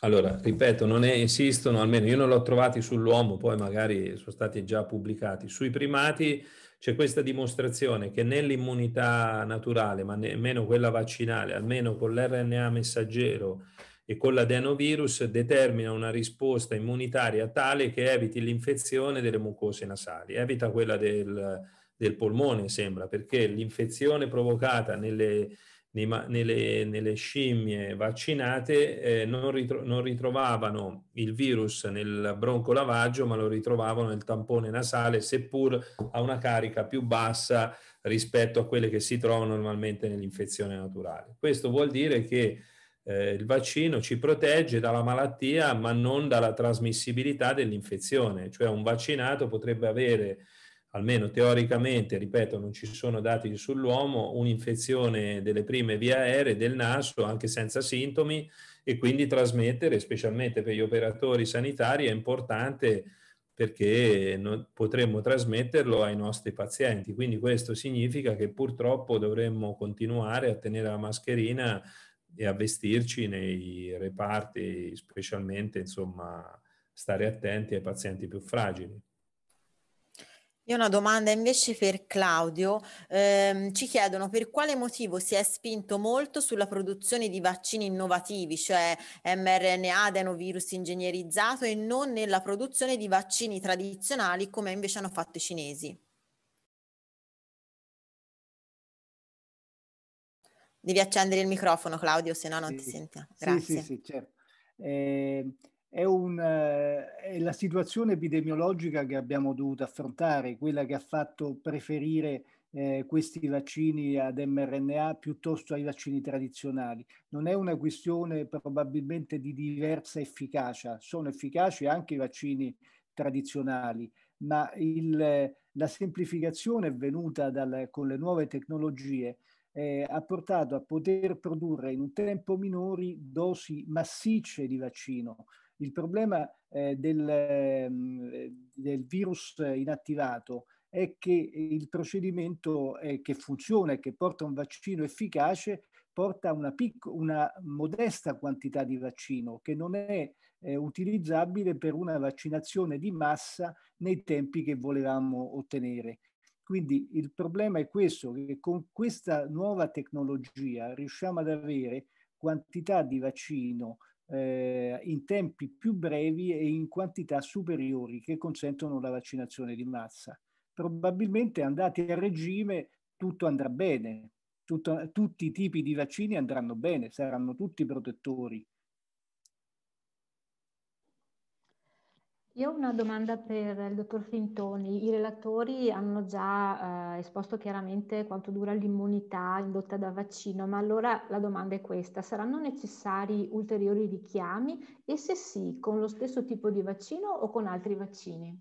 Allora, ripeto, non è, esistono, almeno io non l'ho trovati sull'uomo, poi magari sono stati già pubblicati. Sui primati c'è questa dimostrazione che nell'immunità naturale, ma nemmeno quella vaccinale, almeno con l'RNA messaggero e con l'adenovirus, determina una risposta immunitaria tale che eviti l'infezione delle mucose nasali, evita quella del, del polmone, sembra, perché l'infezione provocata nelle, nelle, nelle scimmie vaccinate eh, non, ritro, non, ritrovavano il virus nel broncolavaggio, ma lo ritrovavano nel tampone nasale, seppur a una carica più bassa rispetto a quelle che si trovano normalmente nell'infezione naturale. Questo vuol dire che eh, il vaccino ci protegge dalla malattia, ma non dalla trasmissibilità dell'infezione, cioè un vaccinato potrebbe avere almeno teoricamente, ripeto, non ci sono dati sull'uomo, un'infezione delle prime vie aeree del naso anche senza sintomi e quindi trasmettere, specialmente per gli operatori sanitari, è importante perché potremmo trasmetterlo ai nostri pazienti. Quindi questo significa che purtroppo dovremmo continuare a tenere la mascherina e a vestirci nei reparti, specialmente, insomma, stare attenti ai pazienti più fragili. Io ho una domanda invece per Claudio. Ehm, ci chiedono per quale motivo si è spinto molto sulla produzione di vaccini innovativi, cioè mRNA, adenovirus ingegnerizzato, e non nella produzione di vaccini tradizionali come invece hanno fatto i cinesi. Devi accendere il microfono, Claudio, se no non sì, ti sentiamo. Grazie. Sì, sì, certo. Eh, è, un, eh, è la situazione epidemiologica che abbiamo dovuto affrontare, quella che ha fatto preferire eh, questi vaccini ad mRNA piuttosto ai vaccini tradizionali. Non è una questione probabilmente di diversa efficacia, sono efficaci anche i vaccini tradizionali, ma il, la semplificazione venuta dal, con le nuove tecnologie eh, ha portato a poter produrre in un tempo minori dosi massicce di vaccino il problema eh, del, ehm, del, virus inattivato è che il procedimento eh, che funziona e che porta un vaccino efficace porta a una, una, modesta quantità di vaccino che non è eh, utilizzabile per una vaccinazione di massa nei tempi che volevamo ottenere. Quindi il problema è questo, che con questa nuova tecnologia riusciamo ad avere quantità di vaccino eh, in tempi più brevi e in quantità superiori che consentono la vaccinazione di massa. Probabilmente andati a regime tutto andrà bene, tutto, tutti i tipi di vaccini andranno bene, saranno tutti protettori Io ho una domanda per il dottor Fintoni. I relatori hanno già eh, esposto chiaramente quanto dura l'immunità indotta da vaccino, ma allora la domanda è questa: saranno necessari ulteriori richiami e se sì, con lo stesso tipo di vaccino o con altri vaccini?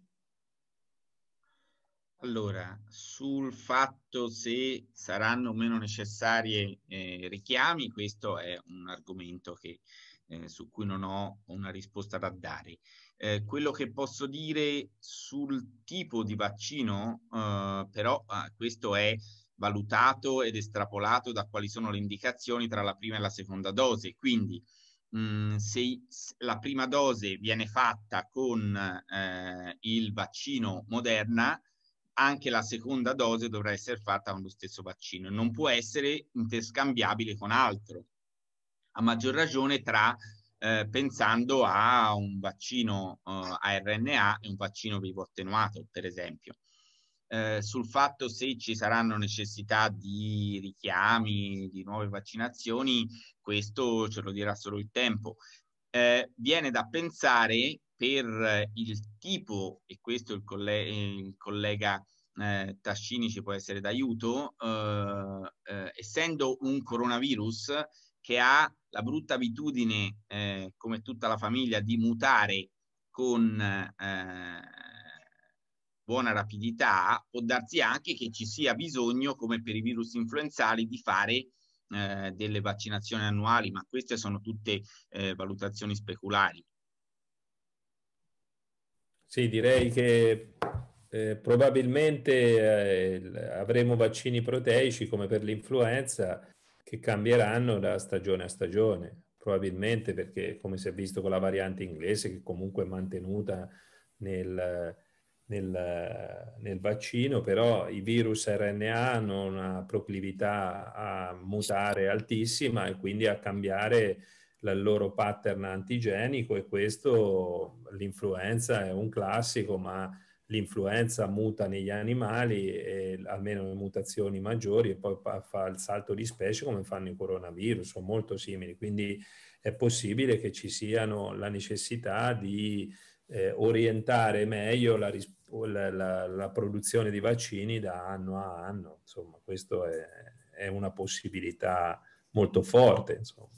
Allora, sul fatto se saranno o meno necessari eh, richiami, questo è un argomento che eh, su cui non ho una risposta da dare. Eh, quello che posso dire sul tipo di vaccino, eh, però, ah, questo è valutato ed estrapolato da quali sono le indicazioni tra la prima e la seconda dose. Quindi, mh, mm, se la prima dose viene fatta con eh, il vaccino Moderna, anche la seconda dose dovrà essere fatta con lo stesso vaccino, non può essere interscambiabile con altro a maggior ragione tra eh, pensando a un vaccino eh, a RNA e un vaccino vivo attenuato, per esempio. Eh, sul fatto se ci saranno necessità di richiami, di nuove vaccinazioni, questo ce lo dirà solo il tempo. Eh, viene da pensare per eh, il tipo, e questo il, colle il collega eh, Tascini ci può essere d'aiuto, eh, essendo un coronavirus, che ha la brutta abitudine, eh, come tutta la famiglia, di mutare con eh, buona rapidità, può darsi anche che ci sia bisogno, come per i virus influenzali, di fare eh, delle vaccinazioni annuali, ma queste sono tutte eh, valutazioni speculari. Sì, direi che eh, probabilmente eh, avremo vaccini proteici come per l'influenza che cambieranno da stagione a stagione, probabilmente perché come si è visto con la variante inglese che comunque è mantenuta nel, nel, nel vaccino, però i virus RNA hanno una proclività a mutare altissima e quindi a cambiare il loro pattern antigenico e questo l'influenza è un classico, ma l'influenza muta negli animali, e, almeno le mutazioni maggiori, e poi fa il salto di specie come fanno i coronavirus, sono molto simili. Quindi è possibile che ci siano la necessità di eh, orientare meglio la, la, la, produzione di vaccini da anno a anno. Insomma, questa è, è, una possibilità molto forte. Insomma.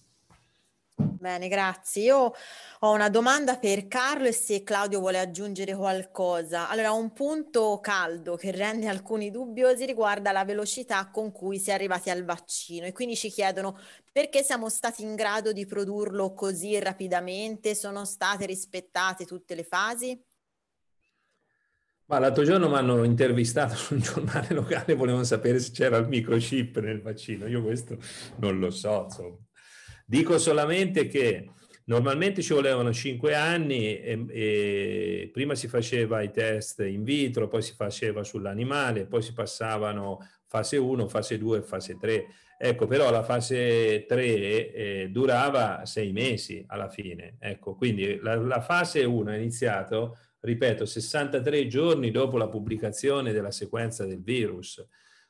Bene, grazie. Io ho una domanda per Carlo e se Claudio vuole aggiungere qualcosa. Allora, un punto caldo che rende alcuni dubbiosi riguarda la velocità con cui si è arrivati al vaccino e quindi ci chiedono perché siamo stati in grado di produrlo così rapidamente, sono state rispettate tutte le fasi? Ma l'altro giorno mi hanno intervistato su un giornale locale, volevano sapere se c'era il microchip nel vaccino. Io questo non lo so, insomma. Dico solamente che normalmente ci volevano cinque anni e, e prima si faceva i test in vitro, poi si faceva sull'animale, poi si passavano fase 1, fase 2, fase 3. Ecco, però la fase 3 eh, durava sei mesi alla fine. Ecco, quindi la, la fase 1 è iniziata, ripeto, 63 giorni dopo la pubblicazione della sequenza del virus.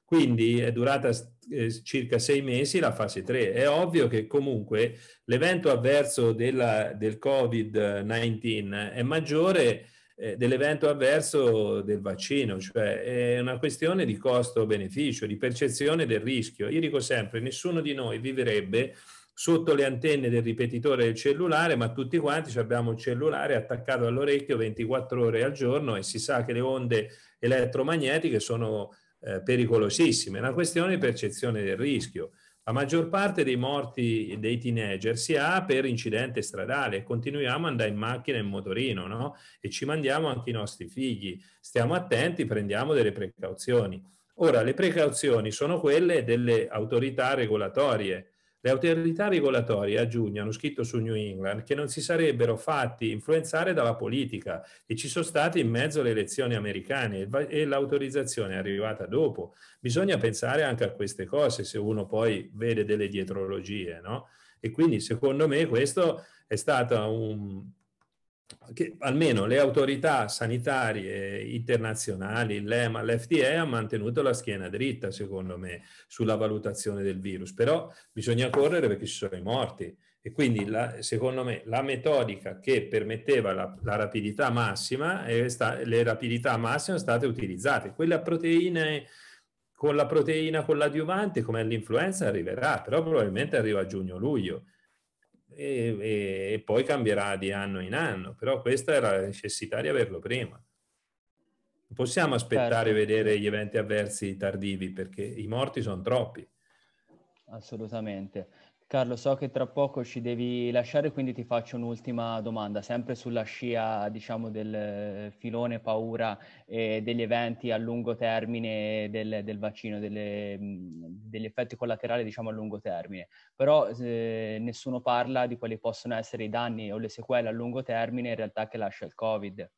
Quindi è durata eh, circa sei mesi la fase 3. È ovvio che comunque l'evento avverso della, del Covid-19 è maggiore eh, dell'evento avverso del vaccino, cioè è una questione di costo-beneficio, di percezione del rischio. Io dico sempre, nessuno di noi vivrebbe sotto le antenne del ripetitore del cellulare, ma tutti quanti abbiamo il cellulare attaccato all'orecchio 24 ore al giorno e si sa che le onde elettromagnetiche sono eh, pericolosissime, è una questione di percezione del rischio. La maggior parte dei morti dei teenager si ha per incidente stradale, continuiamo ad andare in macchina e in motorino, no? E ci mandiamo anche i nostri figli. Stiamo attenti, prendiamo delle precauzioni. Ora, le precauzioni sono quelle delle autorità regolatorie, le autorità regolatorie a giugno hanno scritto su New England che non si sarebbero fatti influenzare dalla politica e ci sono state in mezzo le elezioni americane e l'autorizzazione è arrivata dopo. Bisogna pensare anche a queste cose se uno poi vede delle dietrologie, no? E quindi secondo me questo è stato un, che almeno le autorità sanitarie internazionali, l'EMA, l'FDA, hanno mantenuto la schiena dritta, secondo me, sulla valutazione del virus. Però bisogna correre perché ci sono i morti. E quindi, la, secondo me, la metodica che permetteva la, la rapidità massima, sta, le rapidità massime sono state utilizzate. Quelle a proteine con la proteina con l'adiuvante, come all'influenza, arriverà, però probabilmente arriva a giugno-luglio e, e, poi cambierà di anno in anno, però questa era la necessità di averlo prima. Possiamo aspettare certo. vedere gli eventi avversi tardivi perché i morti sono troppi. Assolutamente. Carlo, so che tra poco ci devi lasciare, quindi ti faccio un'ultima domanda, sempre sulla scia, diciamo, del filone paura e eh, degli eventi a lungo termine del, del vaccino, delle, degli effetti collaterali, diciamo, a lungo termine. Però eh, nessuno parla di quali possono essere i danni o le sequele a lungo termine in realtà che lascia il Covid.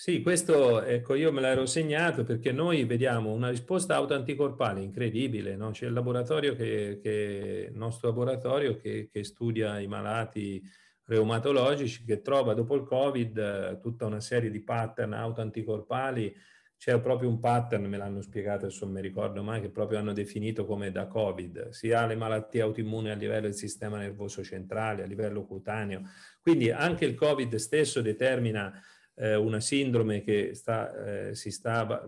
Sì, questo ecco, io me l'ero segnato perché noi vediamo una risposta autoanticorpale incredibile, no? c'è il laboratorio che, che, il nostro laboratorio che, che, studia i malati reumatologici che trova dopo il Covid eh, tutta una serie di pattern autoanticorpali, c'è proprio un pattern, me l'hanno spiegato adesso non mi ricordo mai, che proprio hanno definito come da Covid, Si ha le malattie autoimmune a livello del sistema nervoso centrale, a livello cutaneo, quindi anche il Covid stesso determina eh, una sindrome che sta, eh, si sta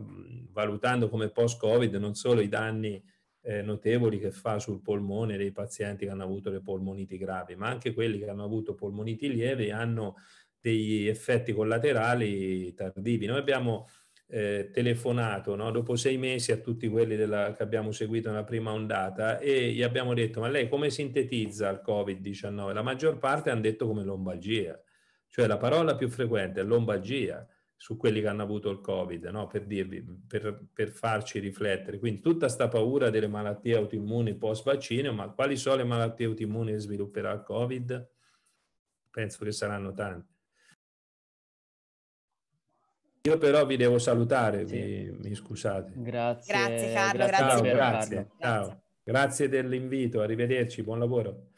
valutando come post-Covid, non solo i danni eh, notevoli che fa sul polmone dei pazienti che hanno avuto le polmoniti gravi, ma anche quelli che hanno avuto polmoniti lievi hanno degli effetti collaterali tardivi. Noi abbiamo eh, telefonato no? dopo sei mesi a tutti quelli della, che abbiamo seguito nella prima ondata e gli abbiamo detto ma lei come sintetizza il Covid-19? La maggior parte hanno detto come lombalgia. Cioè la parola più frequente è lombalgia su quelli che hanno avuto il Covid, no? per, dirvi, per, per farci riflettere. Quindi tutta questa paura delle malattie autoimmuni post vaccino, ma quali sono le malattie autoimmuni che svilupperà il Covid? Penso che saranno tante. Io però vi devo salutare, sì. vi, mi scusate. Grazie. Grazie Carlo, grazie. Ciao, grazie. grazie. Ciao. grazie dell'invito, arrivederci, buon lavoro.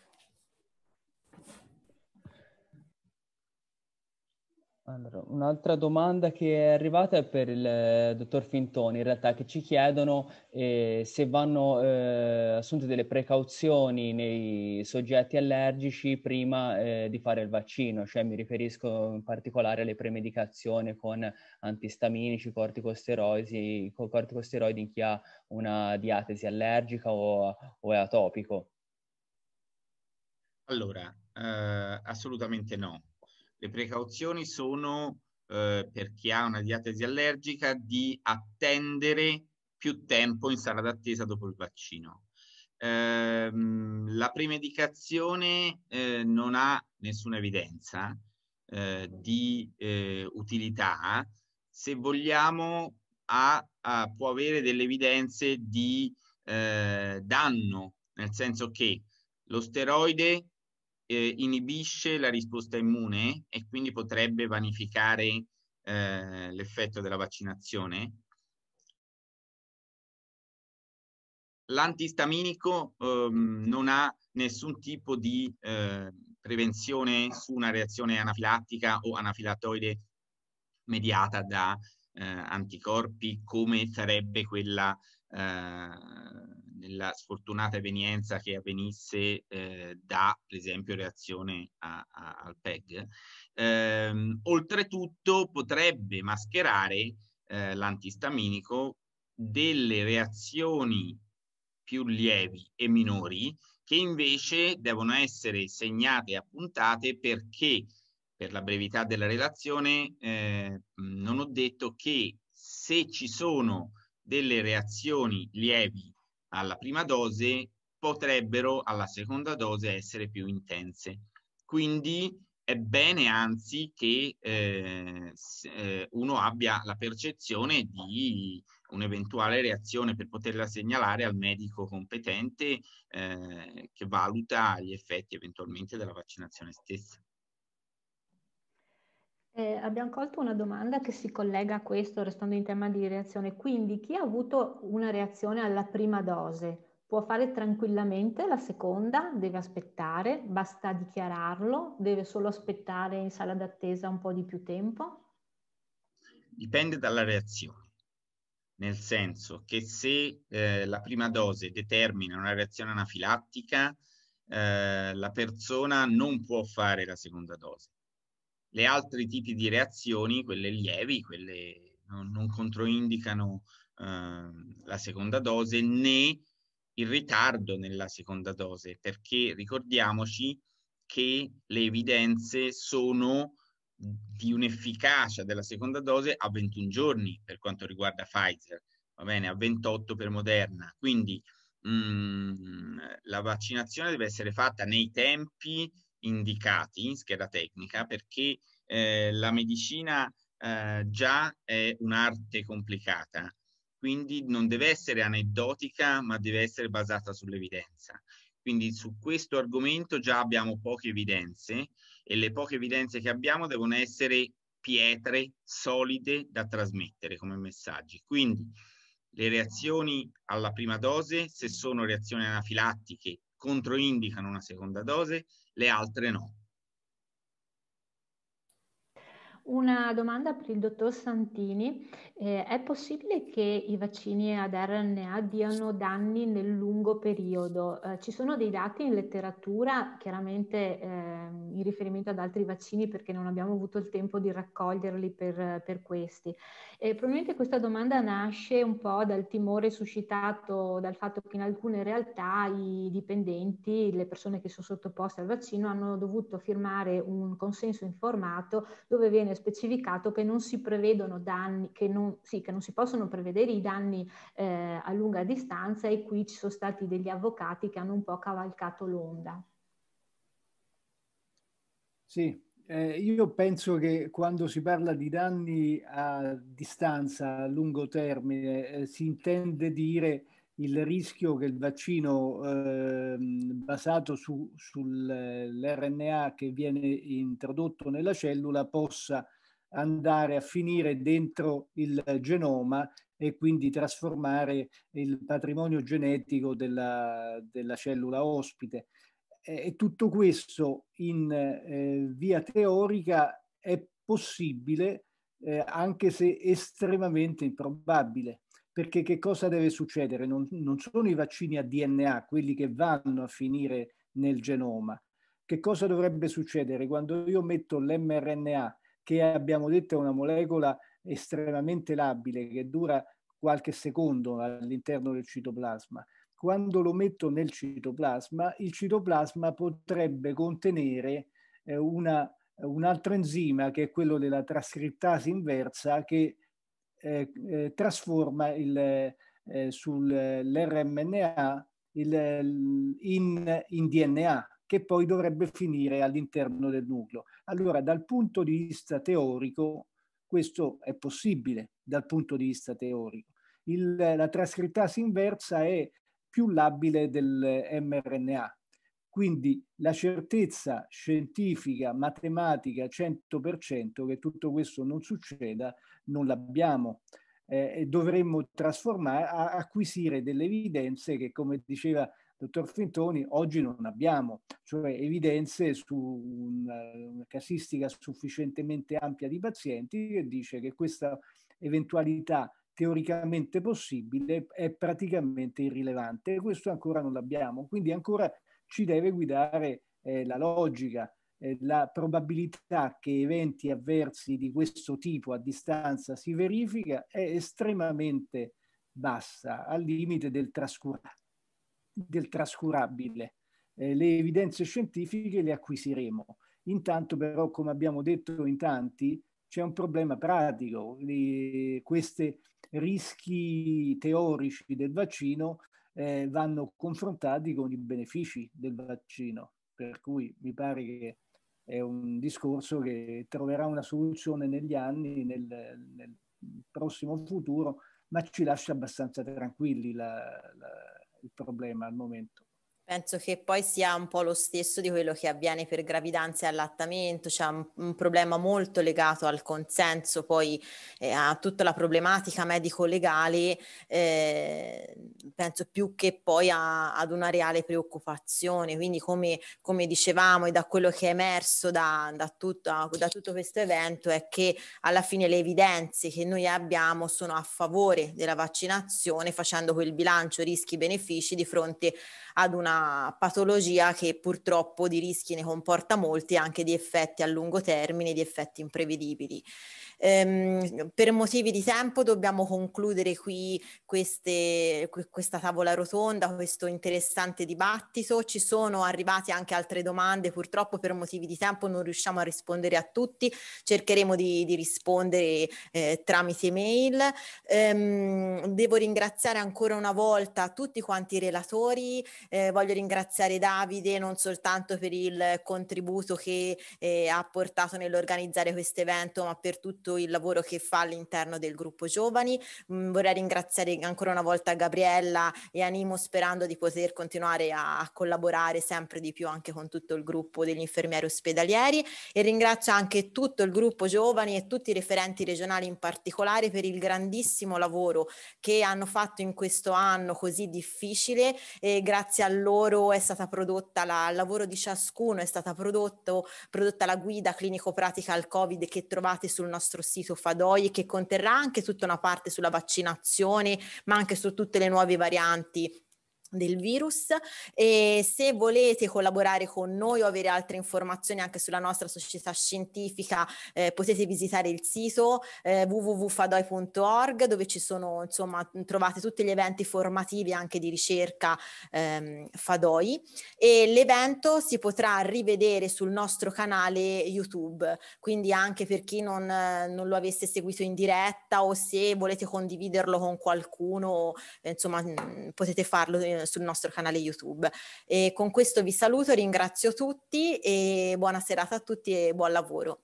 Allora, un'altra domanda che è arrivata è per il eh, dottor Fintoni, in realtà che ci chiedono eh, se vanno eh, assunte delle precauzioni nei soggetti allergici prima eh, di fare il vaccino, cioè mi riferisco in particolare alle premedicazioni con antistaminici, corticosteroidi, corticosteroidi in chi ha una diatesi allergica o, o è atopico. Allora, eh, assolutamente no. Le precauzioni sono eh, per chi ha una diatesi allergica di attendere più tempo in sala d'attesa dopo il vaccino. Eh, la premedicazione eh, non ha nessuna evidenza eh, di eh, utilità, se vogliamo ha, ha, può avere delle evidenze di eh, danno, nel senso che lo steroide eh, inibisce la risposta immune e quindi potrebbe vanificare eh, l'effetto della vaccinazione. L'antistaminico ehm, non ha nessun tipo di eh, prevenzione su una reazione anafilattica o anafilatoide mediata da eh, anticorpi come sarebbe quella eh, nella sfortunata evenienza che avvenisse eh, da, per esempio, reazione a, a, al PEG. Ehm, oltretutto potrebbe mascherare eh, l'antistaminico delle reazioni più lievi e minori che invece devono essere segnate e appuntate perché per la brevità della relazione eh, non ho detto che se ci sono delle reazioni lievi alla prima dose potrebbero alla seconda dose essere più intense. Quindi è bene anzi che eh, eh, uno abbia la percezione di un'eventuale reazione per poterla segnalare al medico competente eh, che valuta gli effetti eventualmente della vaccinazione stessa. Eh, abbiamo colto una domanda che si collega a questo, restando in tema di reazione. Quindi chi ha avuto una reazione alla prima dose può fare tranquillamente la seconda, deve aspettare, basta dichiararlo, deve solo aspettare in sala d'attesa un po' di più tempo? Dipende dalla reazione, nel senso che se eh, la prima dose determina una reazione anafilattica, eh, la persona non può fare la seconda dose le altri tipi di reazioni, quelle lievi, quelle non, non controindicano eh, la seconda dose né il ritardo nella seconda dose, perché ricordiamoci che le evidenze sono di un'efficacia della seconda dose a 21 giorni per quanto riguarda Pfizer, va bene, a 28 per Moderna. Quindi mh, mm, la vaccinazione deve essere fatta nei tempi indicati in scheda tecnica perché eh, la medicina eh, già è un'arte complicata, quindi non deve essere aneddotica ma deve essere basata sull'evidenza. Quindi su questo argomento già abbiamo poche evidenze e le poche evidenze che abbiamo devono essere pietre solide da trasmettere come messaggi. Quindi le reazioni alla prima dose, se sono reazioni anafilattiche, controindicano una seconda dose, le altre no. Una domanda per il dottor Santini. Eh, è possibile che i vaccini ad RNA diano danni nel lungo periodo? Eh, ci sono dei dati in letteratura, chiaramente eh, in riferimento ad altri vaccini perché non abbiamo avuto il tempo di raccoglierli per, per questi. probabilmente questa domanda nasce un po' dal timore suscitato dal fatto che in alcune realtà i dipendenti, le persone che sono sottoposte al vaccino, hanno dovuto firmare un consenso informato dove viene viene specificato che non si prevedono danni, che non, sì, che non si possono prevedere i danni eh, a lunga distanza e qui ci sono stati degli avvocati che hanno un po' cavalcato l'onda. Sì, eh, io penso che quando si parla di danni a distanza, a lungo termine, eh, si intende dire il rischio che il vaccino eh, basato su, sull'RNA che viene introdotto nella cellula possa andare a finire dentro il genoma e quindi trasformare il patrimonio genetico della, della cellula ospite. E tutto questo in eh, via teorica è possibile eh, anche se estremamente improbabile perché che cosa deve succedere? Non, non, sono i vaccini a DNA quelli che vanno a finire nel genoma. Che cosa dovrebbe succedere quando io metto l'mRNA, che abbiamo detto è una molecola estremamente labile, che dura qualche secondo all'interno del citoplasma? Quando lo metto nel citoplasma, il citoplasma potrebbe contenere eh, una, un altro enzima che è quello della trascrittasi inversa che eh, eh, trasforma il, eh, sull'RMNA il, in, in DNA che poi dovrebbe finire all'interno del nucleo. Allora, dal punto di vista teorico, questo è possibile, dal punto di vista teorico. Il, la trascrittasi inversa è più labile del mRNA, quindi la certezza scientifica, matematica, 100% che tutto questo non succeda, non l'abbiamo. Eh, dovremmo trasformare, acquisire delle evidenze che, come diceva dottor Fintoni, oggi non abbiamo, cioè evidenze su una, una casistica sufficientemente ampia di pazienti che dice che questa eventualità teoricamente possibile è praticamente irrilevante. Questo ancora non l'abbiamo, quindi ancora ci deve guidare eh, la logica. Eh, la probabilità che eventi avversi di questo tipo a distanza si verifica è estremamente bassa, al limite del, trascura del trascurabile. Eh, le evidenze scientifiche le acquisiremo. Intanto però, come abbiamo detto in tanti, c'è un problema pratico. questi rischi teorici del vaccino eh, vanno confrontati con i benefici del vaccino. Per cui mi pare che è un discorso che troverà una soluzione negli anni, nel, nel prossimo futuro, ma ci lascia abbastanza tranquilli la, la, il problema al momento. Penso che poi sia un po' lo stesso di quello che avviene per gravidanza e allattamento, c'è un, un problema molto legato al consenso, poi eh, a tutta la problematica medico-legale, eh, penso più che poi a, ad una reale preoccupazione. Quindi come, come, dicevamo e da quello che è emerso da, da, tutto, da tutto questo evento è che alla fine le evidenze che noi abbiamo sono a favore della vaccinazione facendo quel bilancio rischi-benefici di fronte ad una patologia che purtroppo di rischi ne comporta molti, anche di effetti a lungo termine, di effetti imprevedibili. Ehm, per motivi di tempo dobbiamo concludere qui queste, questa tavola rotonda, questo interessante dibattito. Ci sono arrivate anche altre domande, purtroppo per motivi di tempo non riusciamo a rispondere a tutti, cercheremo di, di rispondere eh, tramite mail. Ehm, devo ringraziare ancora una volta tutti quanti i relatori, eh, voglio ringraziare Davide non soltanto per il contributo che eh, ha portato nell'organizzare questo evento, ma per tutto tutto il lavoro che fa all'interno del gruppo giovani. Mm, vorrei ringraziare ancora una volta Gabriella e Animo sperando di poter continuare a, a collaborare sempre di più anche con tutto il gruppo degli infermieri ospedalieri e ringrazio anche tutto il gruppo giovani e tutti i referenti regionali in particolare per il grandissimo lavoro che hanno fatto in questo anno così difficile e grazie a loro è stata prodotta la, il lavoro di ciascuno è stata prodotto, prodotta la guida clinico-pratica al Covid che trovate sul nostro nostro sito Fadoi che conterrà anche tutta una parte sulla vaccinazione, ma anche su tutte le nuove varianti del virus e se volete collaborare con noi o avere altre informazioni anche sulla nostra società scientifica eh, potete visitare il sito eh, www.fadoi.org dove ci sono insomma trovate tutti gli eventi formativi anche di ricerca ehm, Fadoi e l'evento si potrà rivedere sul nostro canale YouTube quindi anche per chi non, non lo avesse seguito in diretta o se volete condividerlo con qualcuno insomma mm, potete farlo eh, sul nostro canale YouTube. E con questo vi saluto, ringrazio tutti e buona serata a tutti e buon lavoro.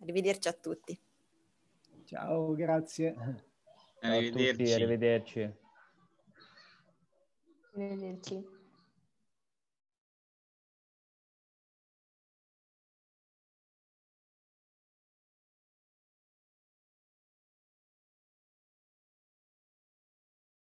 Arrivederci a tutti. Ciao, grazie. Arrivederci. Ciao a tutti, arrivederci. Arrivederci.